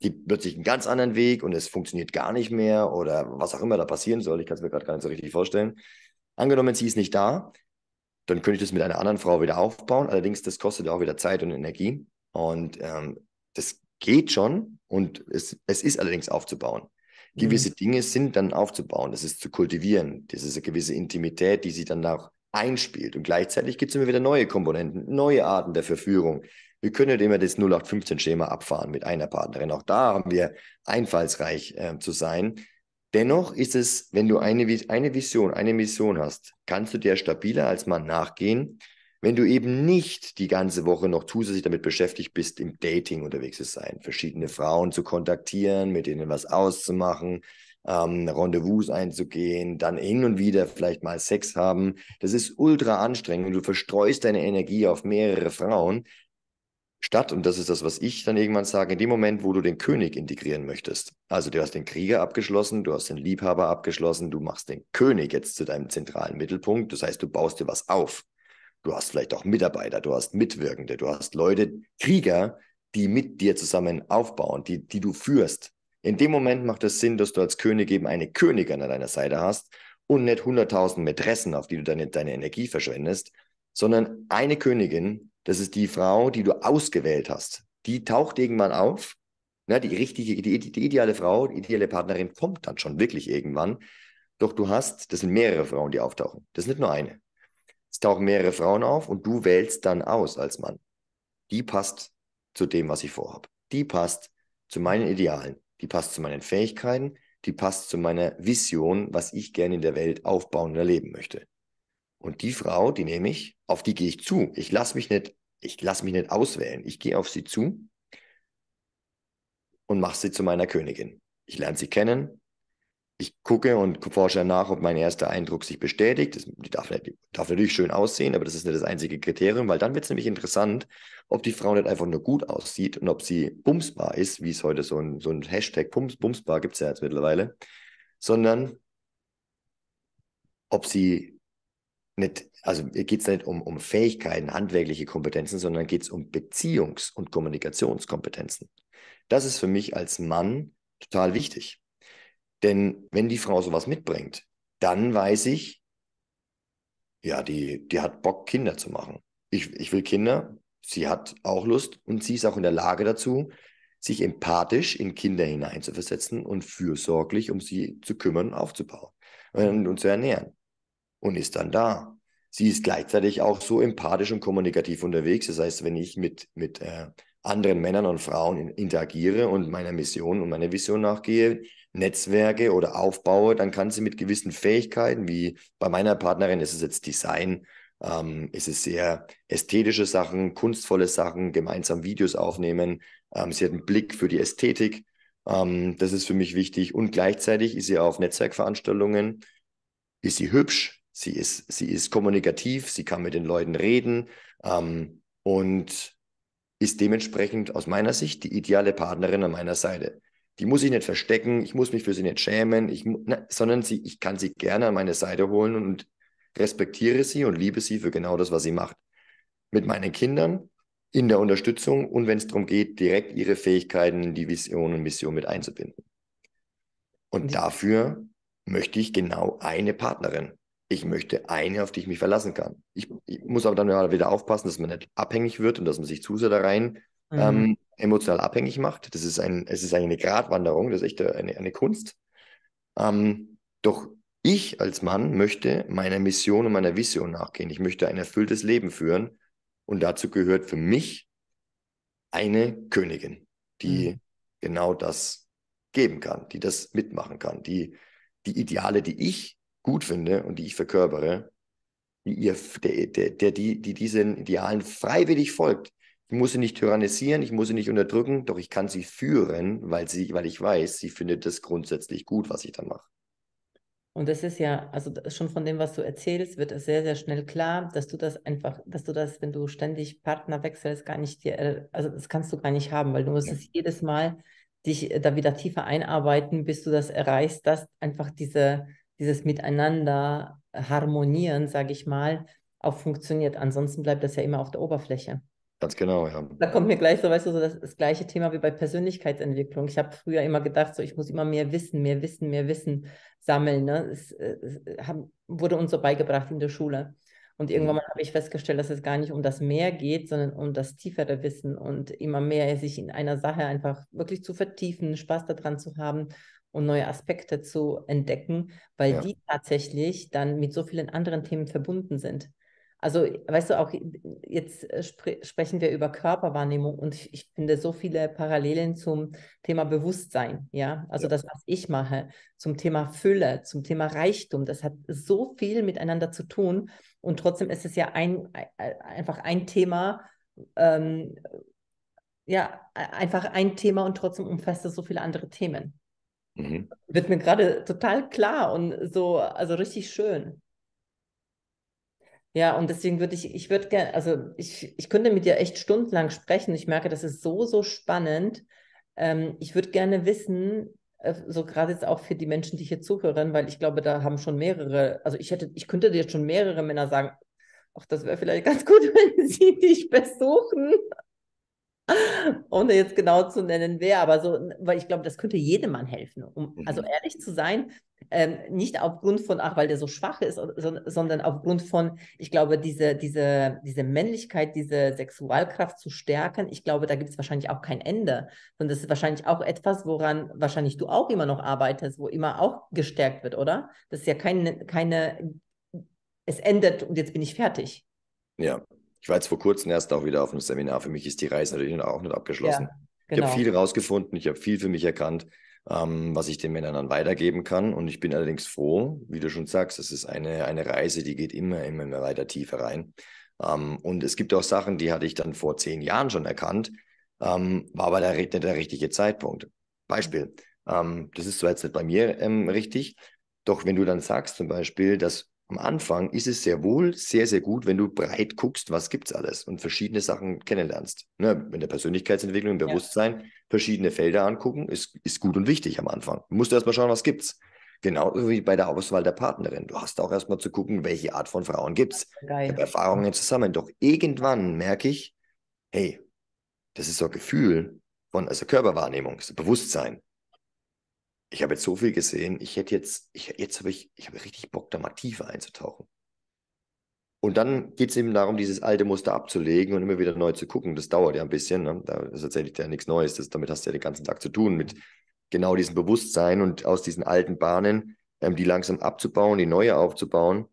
gibt plötzlich einen ganz anderen Weg und es funktioniert gar nicht mehr oder was auch immer da passieren soll. Ich kann es mir gerade gar nicht so richtig vorstellen. Angenommen, sie ist nicht da, dann könnte ich das mit einer anderen Frau wieder aufbauen. Allerdings, das kostet auch wieder Zeit und Energie. Und ähm, das geht schon und es, es ist allerdings aufzubauen gewisse mhm. Dinge sind dann aufzubauen, das ist zu kultivieren, das ist eine gewisse Intimität, die sich dann auch einspielt. Und gleichzeitig gibt es immer wieder neue Komponenten, neue Arten der Verführung. Wir können nicht immer das 0815-Schema abfahren mit einer Partnerin. Auch da haben wir einfallsreich äh, zu sein. Dennoch ist es, wenn du eine, eine Vision, eine Mission hast, kannst du dir stabiler als Mann nachgehen, wenn du eben nicht die ganze Woche noch zusätzlich damit beschäftigt bist, im Dating unterwegs zu sein, verschiedene Frauen zu kontaktieren, mit denen was auszumachen, ähm, Rendezvous einzugehen, dann hin und wieder vielleicht mal Sex haben. Das ist ultra anstrengend und du verstreust deine Energie auf mehrere Frauen. Statt, und das ist das, was ich dann irgendwann sage, in dem Moment, wo du den König integrieren möchtest. Also du hast den Krieger abgeschlossen, du hast den Liebhaber abgeschlossen, du machst den König jetzt zu deinem zentralen Mittelpunkt. Das heißt, du baust dir was auf. Du hast vielleicht auch Mitarbeiter, du hast Mitwirkende, du hast Leute, Krieger, die mit dir zusammen aufbauen, die, die du führst. In dem Moment macht es Sinn, dass du als König eben eine Königin an deiner Seite hast und nicht 100.000 Mätressen, auf die du deine, deine Energie verschwendest, sondern eine Königin, das ist die Frau, die du ausgewählt hast. Die taucht irgendwann auf. Na, die richtige, die, die ideale Frau, die ideale Partnerin kommt dann schon wirklich irgendwann. Doch du hast, das sind mehrere Frauen, die auftauchen. Das ist nicht nur eine es tauchen mehrere Frauen auf und du wählst dann aus als Mann. Die passt zu dem, was ich vorhabe. Die passt zu meinen Idealen. Die passt zu meinen Fähigkeiten. Die passt zu meiner Vision, was ich gerne in der Welt aufbauen und erleben möchte. Und die Frau, die nehme ich, auf die gehe ich zu. Ich lasse mich nicht, ich lasse mich nicht auswählen. Ich gehe auf sie zu und mache sie zu meiner Königin. Ich lerne sie kennen, ich gucke und forsche nach, ob mein erster Eindruck sich bestätigt. Das, darf, darf natürlich schön aussehen, aber das ist nicht das einzige Kriterium, weil dann wird es nämlich interessant, ob die Frau nicht einfach nur gut aussieht und ob sie bumsbar ist, wie es heute so ein, so ein Hashtag Bums, bumsbar gibt es ja jetzt mittlerweile, sondern ob sie nicht, also geht es nicht um, um Fähigkeiten, handwerkliche Kompetenzen, sondern geht es um Beziehungs- und Kommunikationskompetenzen. Das ist für mich als Mann total wichtig. Denn wenn die Frau sowas mitbringt, dann weiß ich, ja, die, die hat Bock, Kinder zu machen. Ich, ich will Kinder, sie hat auch Lust und sie ist auch in der Lage dazu, sich empathisch in Kinder hineinzuversetzen und fürsorglich um sie zu kümmern, aufzubauen ähm, und zu ernähren. Und ist dann da. Sie ist gleichzeitig auch so empathisch und kommunikativ unterwegs. Das heißt, wenn ich mit, mit äh, anderen Männern und Frauen interagiere und meiner Mission und meiner Vision nachgehe, Netzwerke oder aufbaue, dann kann sie mit gewissen Fähigkeiten, wie bei meiner Partnerin ist es jetzt Design, ähm, ist es sehr ästhetische Sachen, kunstvolle Sachen, gemeinsam Videos aufnehmen. Ähm, sie hat einen Blick für die Ästhetik. Ähm, das ist für mich wichtig. Und gleichzeitig ist sie auf Netzwerkveranstaltungen, ist sie hübsch, sie ist, sie ist kommunikativ, sie kann mit den Leuten reden ähm, und ist dementsprechend aus meiner Sicht die ideale Partnerin an meiner Seite. Die muss ich nicht verstecken, ich muss mich für sie nicht schämen, ich, na, ne, sondern sie, ich kann sie gerne an meine Seite holen und respektiere sie und liebe sie für genau das, was sie macht. Mit meinen Kindern, in der Unterstützung und wenn es darum geht, direkt ihre Fähigkeiten in die Vision und Mission mit einzubinden. Und mhm. dafür möchte ich genau eine Partnerin. Ich möchte eine, auf die ich mich verlassen kann. Ich, ich muss aber dann wieder aufpassen, dass man nicht abhängig wird und dass man sich zu sehr da rein mhm. ähm, emotional abhängig macht. Das ist ein, es ist eine Gratwanderung, das ist echt eine, eine Kunst. Ähm, doch ich als Mann möchte meiner Mission und meiner Vision nachgehen. Ich möchte ein erfülltes Leben führen. Und dazu gehört für mich eine Königin, die mhm. genau das geben kann, die das mitmachen kann, die die Ideale, die ich gut finde und die ich verkörpere, die ihr, der, der, der die, die diesen Idealen freiwillig folgt, ich muss sie nicht tyrannisieren, ich muss sie nicht unterdrücken, doch ich kann sie führen, weil, sie, weil ich weiß, sie findet es grundsätzlich gut, was ich da mache. Und das ist ja, also schon von dem, was du erzählst, wird es sehr, sehr schnell klar, dass du das einfach, dass du das, wenn du ständig Partner wechselst, gar nicht dir, also das kannst du gar nicht haben, weil du musst ja. es jedes Mal dich äh, da wieder tiefer einarbeiten, bis du das erreichst, dass einfach diese, dieses Miteinander harmonieren, sage ich mal, auch funktioniert. Ansonsten bleibt das ja immer auf der Oberfläche. Ganz genau, ja. Da kommt mir gleich so, weißt du, so das, das gleiche Thema wie bei Persönlichkeitsentwicklung. Ich habe früher immer gedacht, so ich muss immer mehr Wissen, mehr Wissen, mehr Wissen sammeln. Ne? Es, es haben, wurde uns so beigebracht in der Schule. Und irgendwann mhm. mal habe ich festgestellt, dass es gar nicht um das Mehr geht, sondern um das tiefere Wissen und immer mehr sich in einer Sache einfach wirklich zu vertiefen, Spaß daran zu haben und neue Aspekte zu entdecken, weil ja. die tatsächlich dann mit so vielen anderen Themen verbunden sind. Also, weißt du, auch jetzt äh, spre sprechen wir über Körperwahrnehmung und ich, ich, finde so viele Parallelen zum Thema Bewusstsein, ja. Also ja. das, was ich mache, zum Thema Fülle, zum Thema Reichtum, das hat so viel miteinander zu tun. Und trotzdem ist es ja ein, äh, äh, einfach ein Thema, ähm, ja, einfach ein Thema und trotzdem umfasst es so viele andere Themen. Mhm. Wird mir gerade total klar und so, also richtig schön. Ja, und deswegen würde ich, ich würde gerne, also ich, ich könnte mit dir echt stundenlang sprechen. Ich merke, das ist so, so spannend. Ähm, ich würde gerne wissen, äh, so gerade jetzt auch für die Menschen, die hier zuhören, weil ich glaube, da haben schon mehrere, also ich hätte, ich könnte dir jetzt schon mehrere Männer sagen, ach, das wäre vielleicht ganz [laughs] gut, wenn sie dich besuchen. Ohne jetzt genau zu nennen, wer, aber so, weil ich glaube, das könnte jedem Mann helfen. Um, Also mhm. ehrlich zu sein, ähm, nicht aufgrund von, ach, weil der so schwach ist, äh, sondern aufgrund von, ich glaube, diese, diese, diese Männlichkeit, diese Sexualkraft zu stärken, ich glaube, da gibt es wahrscheinlich auch kein Ende. Und das ist wahrscheinlich auch etwas, woran wahrscheinlich du auch immer noch arbeitest, wo immer auch gestärkt wird, oder? Das ist ja keine, keine es endet und jetzt bin ich fertig. Ja, ich war jetzt vor kurzem erst auch wieder auf einem Seminar. Für mich ist die Reise natürlich auch nicht abgeschlossen. Ja, genau. Ich habe viel rausgefunden, ich habe viel für mich erkannt ähm, was ich den Männern dann weitergeben kann. Und ich bin allerdings froh, wie du schon sagst, es ist eine, eine Reise, die geht immer, immer, immer weiter tiefer rein. Ähm, und es gibt auch Sachen, die hatte ich dann vor zehn Jahren schon erkannt, ähm, war aber der, nicht der richtige Zeitpunkt. Beispiel, ähm, das ist zwar jetzt nicht bei mir ähm, richtig, doch wenn du dann sagst zum Beispiel, dass am Anfang ist es sehr wohl sehr, sehr gut, wenn du breit guckst, was gibt's alles und verschiedene Sachen kennenlernst. Ne, in der Persönlichkeitsentwicklung, im Bewusstsein, ja. verschiedene Felder angucken, ist, ist gut und wichtig am Anfang. Du musst erstmal schauen, was gibt's. Genau wie bei der Auswahl der Partnerin. Du hast auch erstmal zu gucken, welche Art von Frauen gibt's. Geil. Ich habe Erfahrungen zusammen. Doch irgendwann merke ich, hey, das ist so ein Gefühl von, also Körperwahrnehmung, das also Bewusstsein ich habe jetzt so viel gesehen, ich hätte jetzt, ich, jetzt habe ich, ich habe richtig Bock, da mal tiefer einzutauchen. Und dann geht es eben darum, dieses alte Muster abzulegen und immer wieder neu zu gucken. Das dauert ja ein bisschen. Ne? Da ist tatsächlich ja nichts Neues. Das, damit hast du ja den ganzen Tag zu tun, mit genau diesem Bewusstsein und aus diesen alten Bahnen, ähm, die langsam abzubauen, die neue aufzubauen.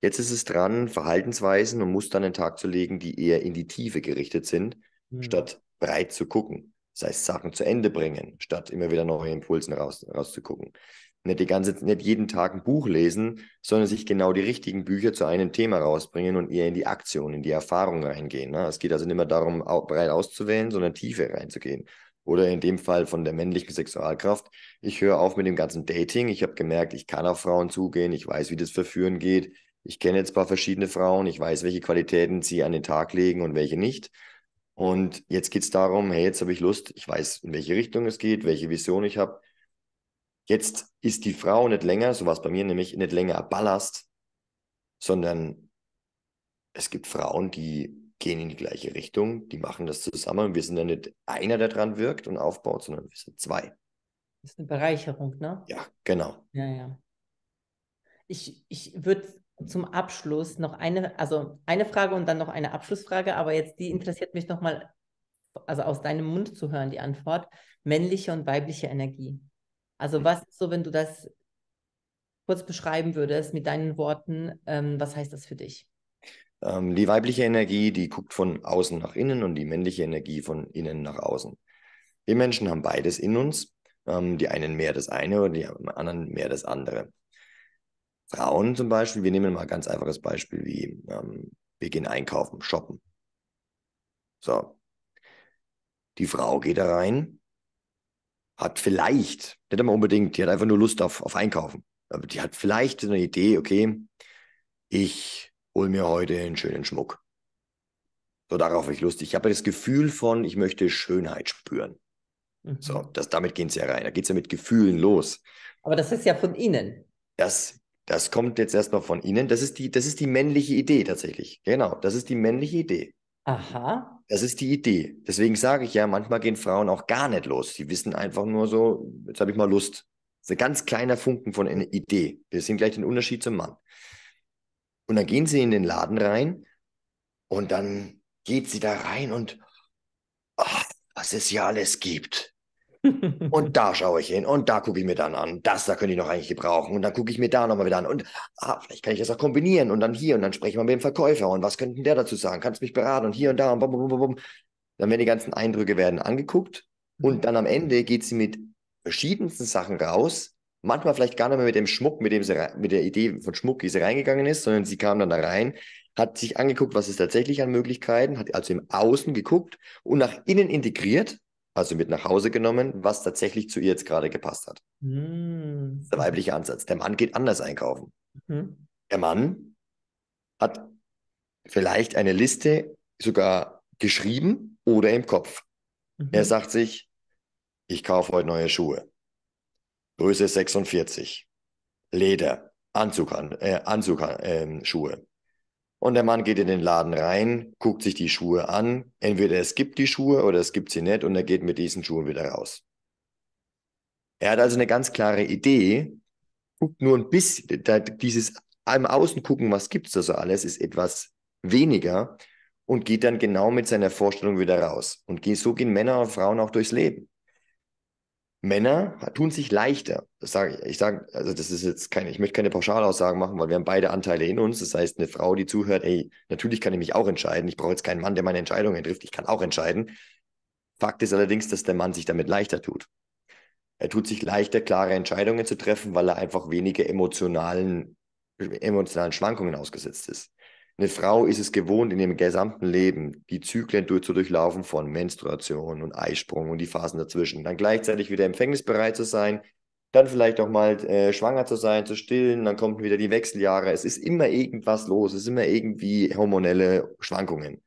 Jetzt ist es dran, Verhaltensweisen und Muster an den Tag zu legen, die eher in die Tiefe gerichtet sind, mhm. statt breit zu gucken das heißt Sachen zu Ende bringen, statt immer wieder neue Impulse raus, rauszugucken. Nicht, die ganze, nicht jeden Tag ein Buch lesen, sondern sich genau die richtigen Bücher zu einem Thema rausbringen und eher in die Aktion, in die Erfahrung reingehen. Ne? Es geht also nicht mehr darum, breit auszuwählen, sondern tiefer reinzugehen. Oder in dem Fall von der männlichen Sexualkraft. Ich höre auf mit dem ganzen Dating. Ich habe gemerkt, ich kann auf Frauen zugehen. Ich weiß, wie das Verführen geht. Ich kenne jetzt ein paar verschiedene Frauen. Ich weiß, welche Qualitäten sie an den Tag legen und welche nicht. Und jetzt geht es darum, hey, jetzt habe ich Lust, ich weiß, in welche Richtung es geht, welche Vision ich habe. Jetzt ist die Frau nicht länger, so war es bei mir nämlich, nicht länger Ballast, sondern es gibt Frauen, die gehen in die gleiche Richtung, die machen das zusammen und wir sind dann nicht einer, der dran wirkt und aufbaut, sondern wir sind zwei. Das ist eine Bereicherung, ne? Ja, genau. Ja, ja. Ich, ich würde zum Abschluss noch eine, also eine Frage und dann noch eine Abschlussfrage, aber jetzt die interessiert mich nochmal, also aus deinem Mund zu hören, die Antwort, männliche und weibliche Energie. Also mhm. was ist so, wenn du das kurz beschreiben würdest mit deinen Worten, ähm, was heißt das für dich? Ähm, die weibliche Energie, die guckt von außen nach innen und die männliche Energie von innen nach außen. Wir Menschen haben beides in uns, ähm, die einen mehr das eine oder die anderen mehr das andere. Frauen zum Beispiel, wir nehmen mal ein ganz einfaches Beispiel wie, ähm, wir gehen einkaufen, shoppen. So. Die Frau geht da rein, hat vielleicht, nicht einmal unbedingt, die hat einfach nur Lust auf, auf Einkaufen. Aber die hat vielleicht eine Idee, okay, ich hole mir heute einen schönen Schmuck. So, darauf habe ich Lust. Ich habe das Gefühl von, ich möchte Schönheit spüren. Mhm. So, das, damit gehen sie ja rein. Da geht es ja mit Gefühlen los. Aber das ist ja von innen. Das das kommt jetzt erstmal von Ihnen. Das ist die, das ist die männliche Idee tatsächlich. Genau, das ist die männliche Idee. Aha. Das ist die Idee. Deswegen sage ich ja, manchmal gehen Frauen auch gar nicht los. Sie wissen einfach nur so, jetzt habe ich mal Lust. Das ist ein ganz kleiner Funken von einer Idee. Wir sehen gleich den Unterschied zum Mann. Und dann gehen sie in den Laden rein und dann geht sie da rein und ach, was es hier alles gibt und da schaue ich hin und da gucke ich mir dann an. Das da könnte ich noch eigentlich gebrauchen. Und dann gucke ich mir da nochmal wieder an. Und ah, vielleicht kann ich das auch kombinieren und dann hier und dann spreche ich mal mit dem Verkäufer. Und was könnte der dazu sagen? Kannst du mich beraten und hier und da und bum, bum, bum, bum. Dann werden die ganzen Eindrücke werden angeguckt. Und dann am Ende geht sie mit verschiedensten Sachen raus. Manchmal vielleicht gar nicht mehr mit dem Schmuck, mit, dem sie, mit der Idee von Schmuck, wie sie reingegangen ist, sondern sie kam dann da rein, hat sich angeguckt, was es tatsächlich an Möglichkeiten, hat also im Außen geguckt und nach innen integriert also mit nach Hause genommen, was tatsächlich zu ihr jetzt gerade gepasst hat. Mhm. der weibliche Ansatz. Der Mann geht anders einkaufen. Mhm. Der Mann hat vielleicht eine Liste sogar geschrieben oder im Kopf. Mhm. Er sagt sich, ich kaufe heute neue Schuhe. Größe 46. Leder, Anzug, äh, Anzug, äh, Schuhe. Und der Mann geht in den Laden rein, guckt sich die Schuhe an. Entweder es gibt die Schuhe oder es gibt sie nicht und er geht mit diesen Schuhen wieder raus. Er hat also eine ganz klare Idee, guckt nur ein bisschen, dieses im Außen gucken, was gibt es da so alles, ist etwas weniger und geht dann genau mit seiner Vorstellung wieder raus. Und so gehen Männer und Frauen auch durchs Leben. Männer tun sich leichter. Das sage ich, ich sage, also das ist jetzt keine, ich möchte keine Pauschalaussagen machen, weil wir haben beide Anteile in uns. Das heißt, eine Frau, die zuhört, ey, natürlich kann ich mich auch entscheiden. Ich brauche jetzt keinen Mann, der meine Entscheidungen trifft. Ich kann auch entscheiden. Fakt ist allerdings, dass der Mann sich damit leichter tut. Er tut sich leichter, klare Entscheidungen zu treffen, weil er einfach weniger emotionalen, emotionalen Schwankungen ausgesetzt ist. Eine Frau ist es gewohnt, in ihrem gesamten Leben die Zyklen durch, zu durchlaufen von Menstruation und Eisprung und die Phasen dazwischen. Dann gleichzeitig wieder empfängnisbereit zu sein, dann vielleicht auch mal äh, schwanger zu sein, zu stillen, dann kommen wieder die Wechseljahre. Es ist immer irgendwas los, es sind immer irgendwie hormonelle Schwankungen.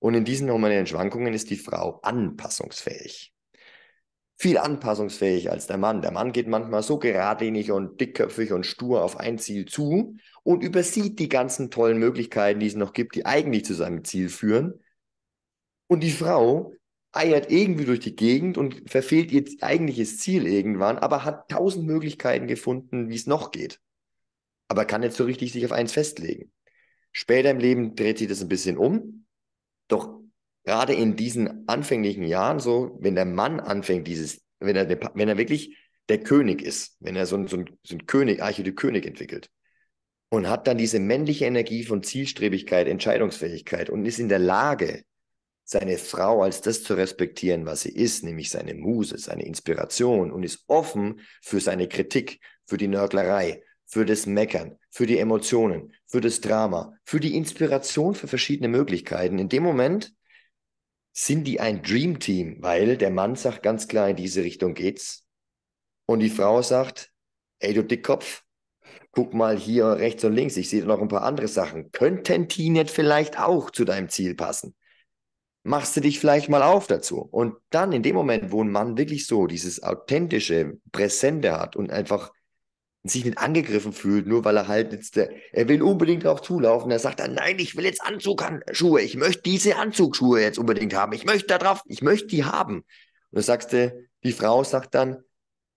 Und in diesen hormonellen Schwankungen ist die Frau anpassungsfähig. Viel anpassungsfähig als der Mann. Der Mann geht manchmal so geradlinig und dickköpfig und stur auf ein Ziel zu, und übersieht die ganzen tollen Möglichkeiten, die es noch gibt, die eigentlich zu seinem Ziel führen. Und die Frau eiert irgendwie durch die Gegend und verfehlt ihr eigentliches Ziel irgendwann, aber hat tausend Möglichkeiten gefunden, wie es noch geht. Aber kann jetzt so richtig sich auf eins festlegen. Später im Leben dreht sich das ein bisschen um. Doch gerade in diesen anfänglichen Jahren, so, wenn der Mann anfängt, dieses, wenn er, wenn er wirklich der König ist, wenn er so ein, so ein, König, Archetyp König entwickelt, und hat dann diese männliche Energie von Zielstrebigkeit, Entscheidungsfähigkeit und ist in der Lage, seine Frau als das zu respektieren, was sie ist, nämlich seine Muse, seine Inspiration und ist offen für seine Kritik, für die Nörglerei, für das Meckern, für die Emotionen, für das Drama, für die Inspiration für verschiedene Möglichkeiten. In dem Moment sind die ein Dream Team, weil der Mann sagt ganz klar, in diese Richtung geht's. Und die Frau sagt, ey du Dickkopf, guck mal hier rechts und links, ich sehe noch ein paar andere Sachen. Könnten die nicht vielleicht auch zu deinem Ziel passen? Machst du dich vielleicht mal auf dazu? Und dann in dem Moment, wo ein Mann wirklich so dieses authentische, präsente hat und einfach sich nicht angegriffen fühlt, nur weil er halt jetzt, äh, er will unbedingt drauf zulaufen, er sagt dann, nein, ich will jetzt Anzugschuhe, ich möchte diese Anzugschuhe jetzt unbedingt haben, ich möchte da drauf, ich möchte die haben. Und du sagst, die Frau sagt dann,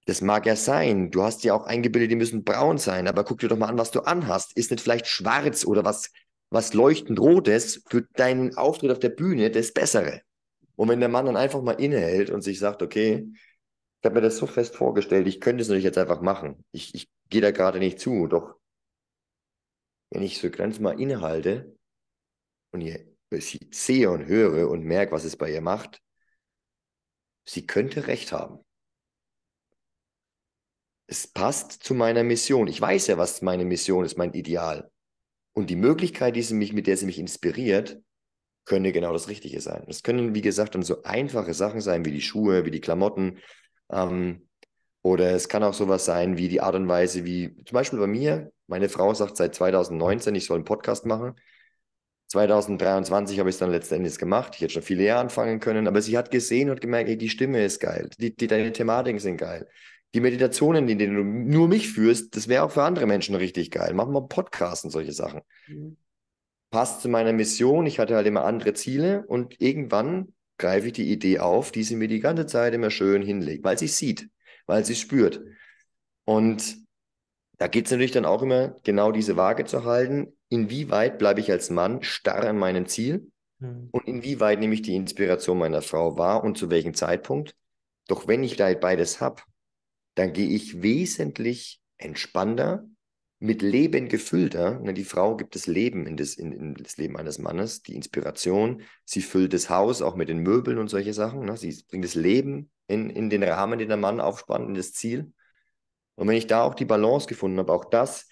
das mag ja sein. Du hast ja auch eingebildet, die müssen braun sein. Aber guck dir doch mal an, was du anhast. Ist nicht vielleicht schwarz oder was, was leuchtend rotes für deinen Auftritt auf der Bühne das Bessere? Und wenn der Mann dann einfach mal innehält und sich sagt, okay, ich habe mir das so fest vorgestellt, ich könnte es natürlich jetzt einfach machen. Ich, ich gehe da gerade nicht zu. Doch wenn ich so ganz mal innehalte und ihr sehe und höre und merke, was es bei ihr macht, sie könnte recht haben es passt zu meiner Mission. Ich weiß ja, was meine Mission ist, mein Ideal. Und die Möglichkeit, die sie mich, mit der sie mich inspiriert, könnte genau das Richtige sein. Das können, wie gesagt, dann so einfache Sachen sein, wie die Schuhe, wie die Klamotten. Ähm, oder es kann auch sowas sein, wie die Art und Weise, wie zum Beispiel bei mir, meine Frau sagt seit 2019, ich soll einen Podcast machen. 2023 habe ich es dann letztendlich gemacht. Ich hätte schon viel eher anfangen können, aber sie hat gesehen und gemerkt, ey, die Stimme ist geil, die, die, deine Thematiken sind geil die Meditationen, in denen du nur mich führst, das wäre auch für andere Menschen richtig geil. Machen wir Podcasts und solche Sachen. Mhm. Passt zu meiner Mission. Ich hatte halt immer andere Ziele und irgendwann greife ich die Idee auf, die sie mir die ganze Zeit immer schön hinlegt, weil sie sieht, weil sie spürt. Und da geht es natürlich dann auch immer genau diese Waage zu halten. Inwieweit bleibe ich als Mann starr an meinem Ziel? Mhm. Und inwieweit nehme ich die Inspiration meiner Frau wahr und zu welchem Zeitpunkt? Doch wenn ich da beides habe, dann gehe ich wesentlich entspannter, mit Leben gefüllter. Ne, die Frau gibt das Leben in das, in, in das Leben eines Mannes, die Inspiration. Sie füllt das Haus auch mit den Möbeln und solche Sachen. Ne? Sie bringt das Leben in, in den Rahmen, den der Mann aufspannt, in das Ziel. Und wenn ich da auch die Balance gefunden habe, auch das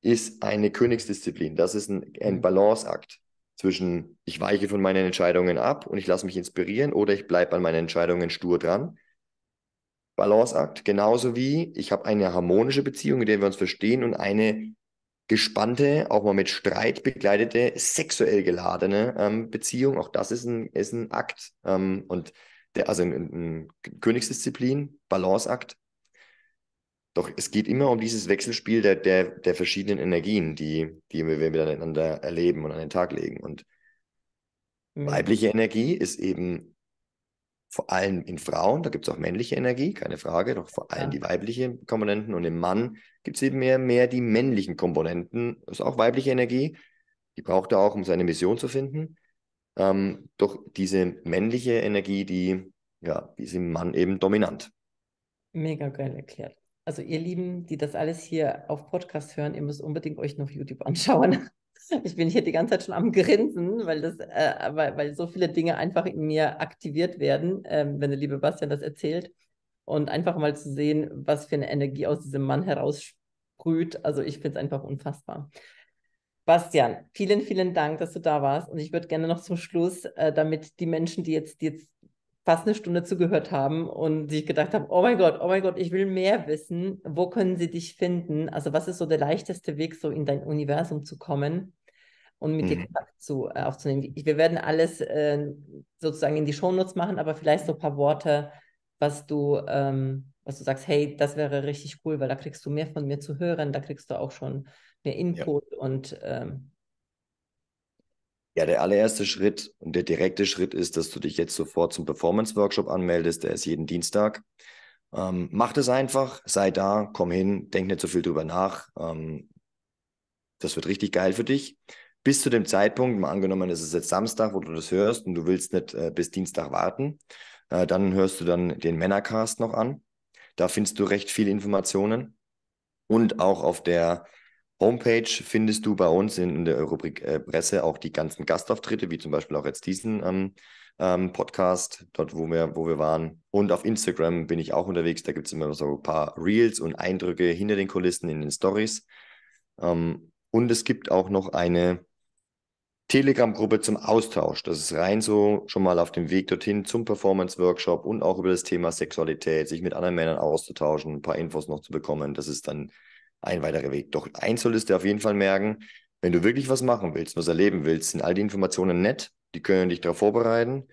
ist eine Königsdisziplin. Das ist ein, ein mhm. Balanceakt zwischen, ich weiche von meinen Entscheidungen ab und ich lasse mich inspirieren oder ich bleibe an meinen Entscheidungen stur dran Balanceakt, genauso wie ich habe eine harmonische Beziehung, in der wir uns verstehen und eine gespannte, auch mal mit Streit begleitete, sexuell geladene ähm, Beziehung. Auch das ist ein, ist ein Akt ähm, und der, also ein, ein Königsdisziplin, Balanceakt. Doch es geht immer um dieses Wechselspiel der, der, der verschiedenen Energien, die, die wir, wir miteinander erleben und an den Tag legen. Und mhm. weibliche Energie ist eben vor allem in Frauen, da gibt es auch männliche Energie, keine Frage, doch vor allem ja. die weiblichen Komponenten und im Mann gibt es eben mehr, mehr die männlichen Komponenten, das ist auch weibliche Energie, die braucht er auch, um seine Mission zu finden. Ähm, doch diese männliche Energie, die, ja, die ist im Mann eben dominant. Mega geil erklärt. Also ihr Lieben, die das alles hier auf Podcast hören, ihr müsst unbedingt euch noch YouTube anschauen. Ich bin hier die ganze Zeit schon am Grinsen, weil, das, äh, weil, weil so viele Dinge einfach in mir aktiviert werden, äh, wenn der liebe Bastian das erzählt. Und einfach mal zu sehen, was für eine Energie aus diesem Mann heraussprüht. Also ich finde es einfach unfassbar. Bastian, vielen, vielen Dank, dass du da warst. Und ich würde gerne noch zum Schluss, äh, damit die Menschen, die jetzt, die jetzt fast eine Stunde zugehört haben und sich gedacht haben, oh mein Gott, oh mein Gott, ich will mehr wissen. Wo können sie dich finden? Also was ist so der leichteste Weg, so in dein Universum zu kommen? und mit mhm. dir Kontakt zu, äh, aufzunehmen. wir werden alles äh, sozusagen in die Shownotes machen, aber vielleicht so ein paar Worte, was du, ähm, was du sagst, hey, das wäre richtig cool, weil da kriegst du mehr von mir zu hören, da kriegst du auch schon mehr Input ja. und ähm, ja, der allererste Schritt und der direkte Schritt ist, dass du dich jetzt sofort zum Performance-Workshop anmeldest. Der ist jeden Dienstag. Ähm, mach das einfach, sei da, komm hin, denk nicht so viel drüber nach. Ähm, das wird richtig geil für dich. Bis zu dem Zeitpunkt, mal angenommen, es ist jetzt Samstag, wo du das hörst und du willst nicht äh, bis Dienstag warten, äh, dann hörst du dann den Männercast noch an. Da findest du recht viele Informationen. Und auch auf der Homepage findest du bei uns in, in der Rubrik äh, Presse auch die ganzen Gastauftritte, wie zum Beispiel auch jetzt diesen ähm, ähm, Podcast, dort wo wir, wo wir waren. Und auf Instagram bin ich auch unterwegs. Da gibt es immer so ein paar Reels und Eindrücke hinter den Kulissen in den Stories. Ähm, und es gibt auch noch eine Telegram-Gruppe zum Austausch. Das ist rein so schon mal auf dem Weg dorthin zum Performance-Workshop und auch über das Thema Sexualität, sich mit anderen Männern auszutauschen, ein paar Infos noch zu bekommen. Das ist dann ein weiterer Weg. Doch eins solltest du auf jeden Fall merken, wenn du wirklich was machen willst, was erleben willst, sind all die Informationen nett, die können dich darauf vorbereiten.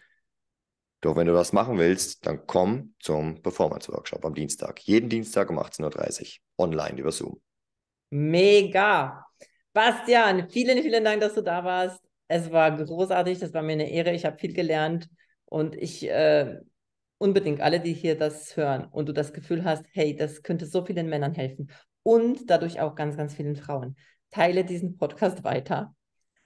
Doch wenn du was machen willst, dann komm zum Performance Workshop am Dienstag. Jeden Dienstag um 18.30 Uhr online über Zoom. Mega. Bastian, vielen, vielen Dank, dass du da warst. Es war großartig, das war mir eine Ehre. Ich habe viel gelernt und ich äh, unbedingt alle, die hier das hören und du das Gefühl hast, hey, das könnte so vielen Männern helfen und dadurch auch ganz, ganz vielen Frauen. Teile diesen Podcast [laughs] weiter.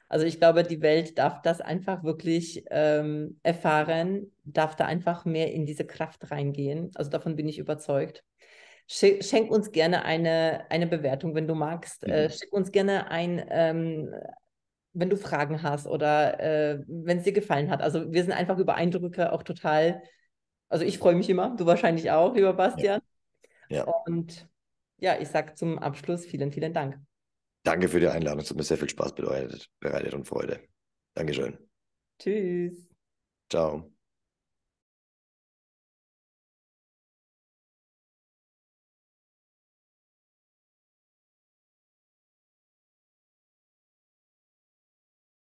Also ich glaube, die Welt darf das einfach wirklich ähm, erfahren, darf da einfach mehr in diese Kraft reingehen. Also davon bin ich überzeugt. Schenk uns gerne eine, eine Bewertung, wenn du magst. Äh, mhm. Äh, schick uns gerne ein, ähm, wenn du Fragen hast oder äh, wenn es dir gefallen hat. Also wir sind einfach über Eindrücke auch total, also ich freue mich immer, du wahrscheinlich auch, lieber Bastian. Ja. ja. Und ja, ich sage zum Abschluss vielen, vielen Dank. Danke für die Einladung. Es hat mir sehr viel Spaß bereitet, bereitet und Freude. Dankeschön. Tschüss. Ciao.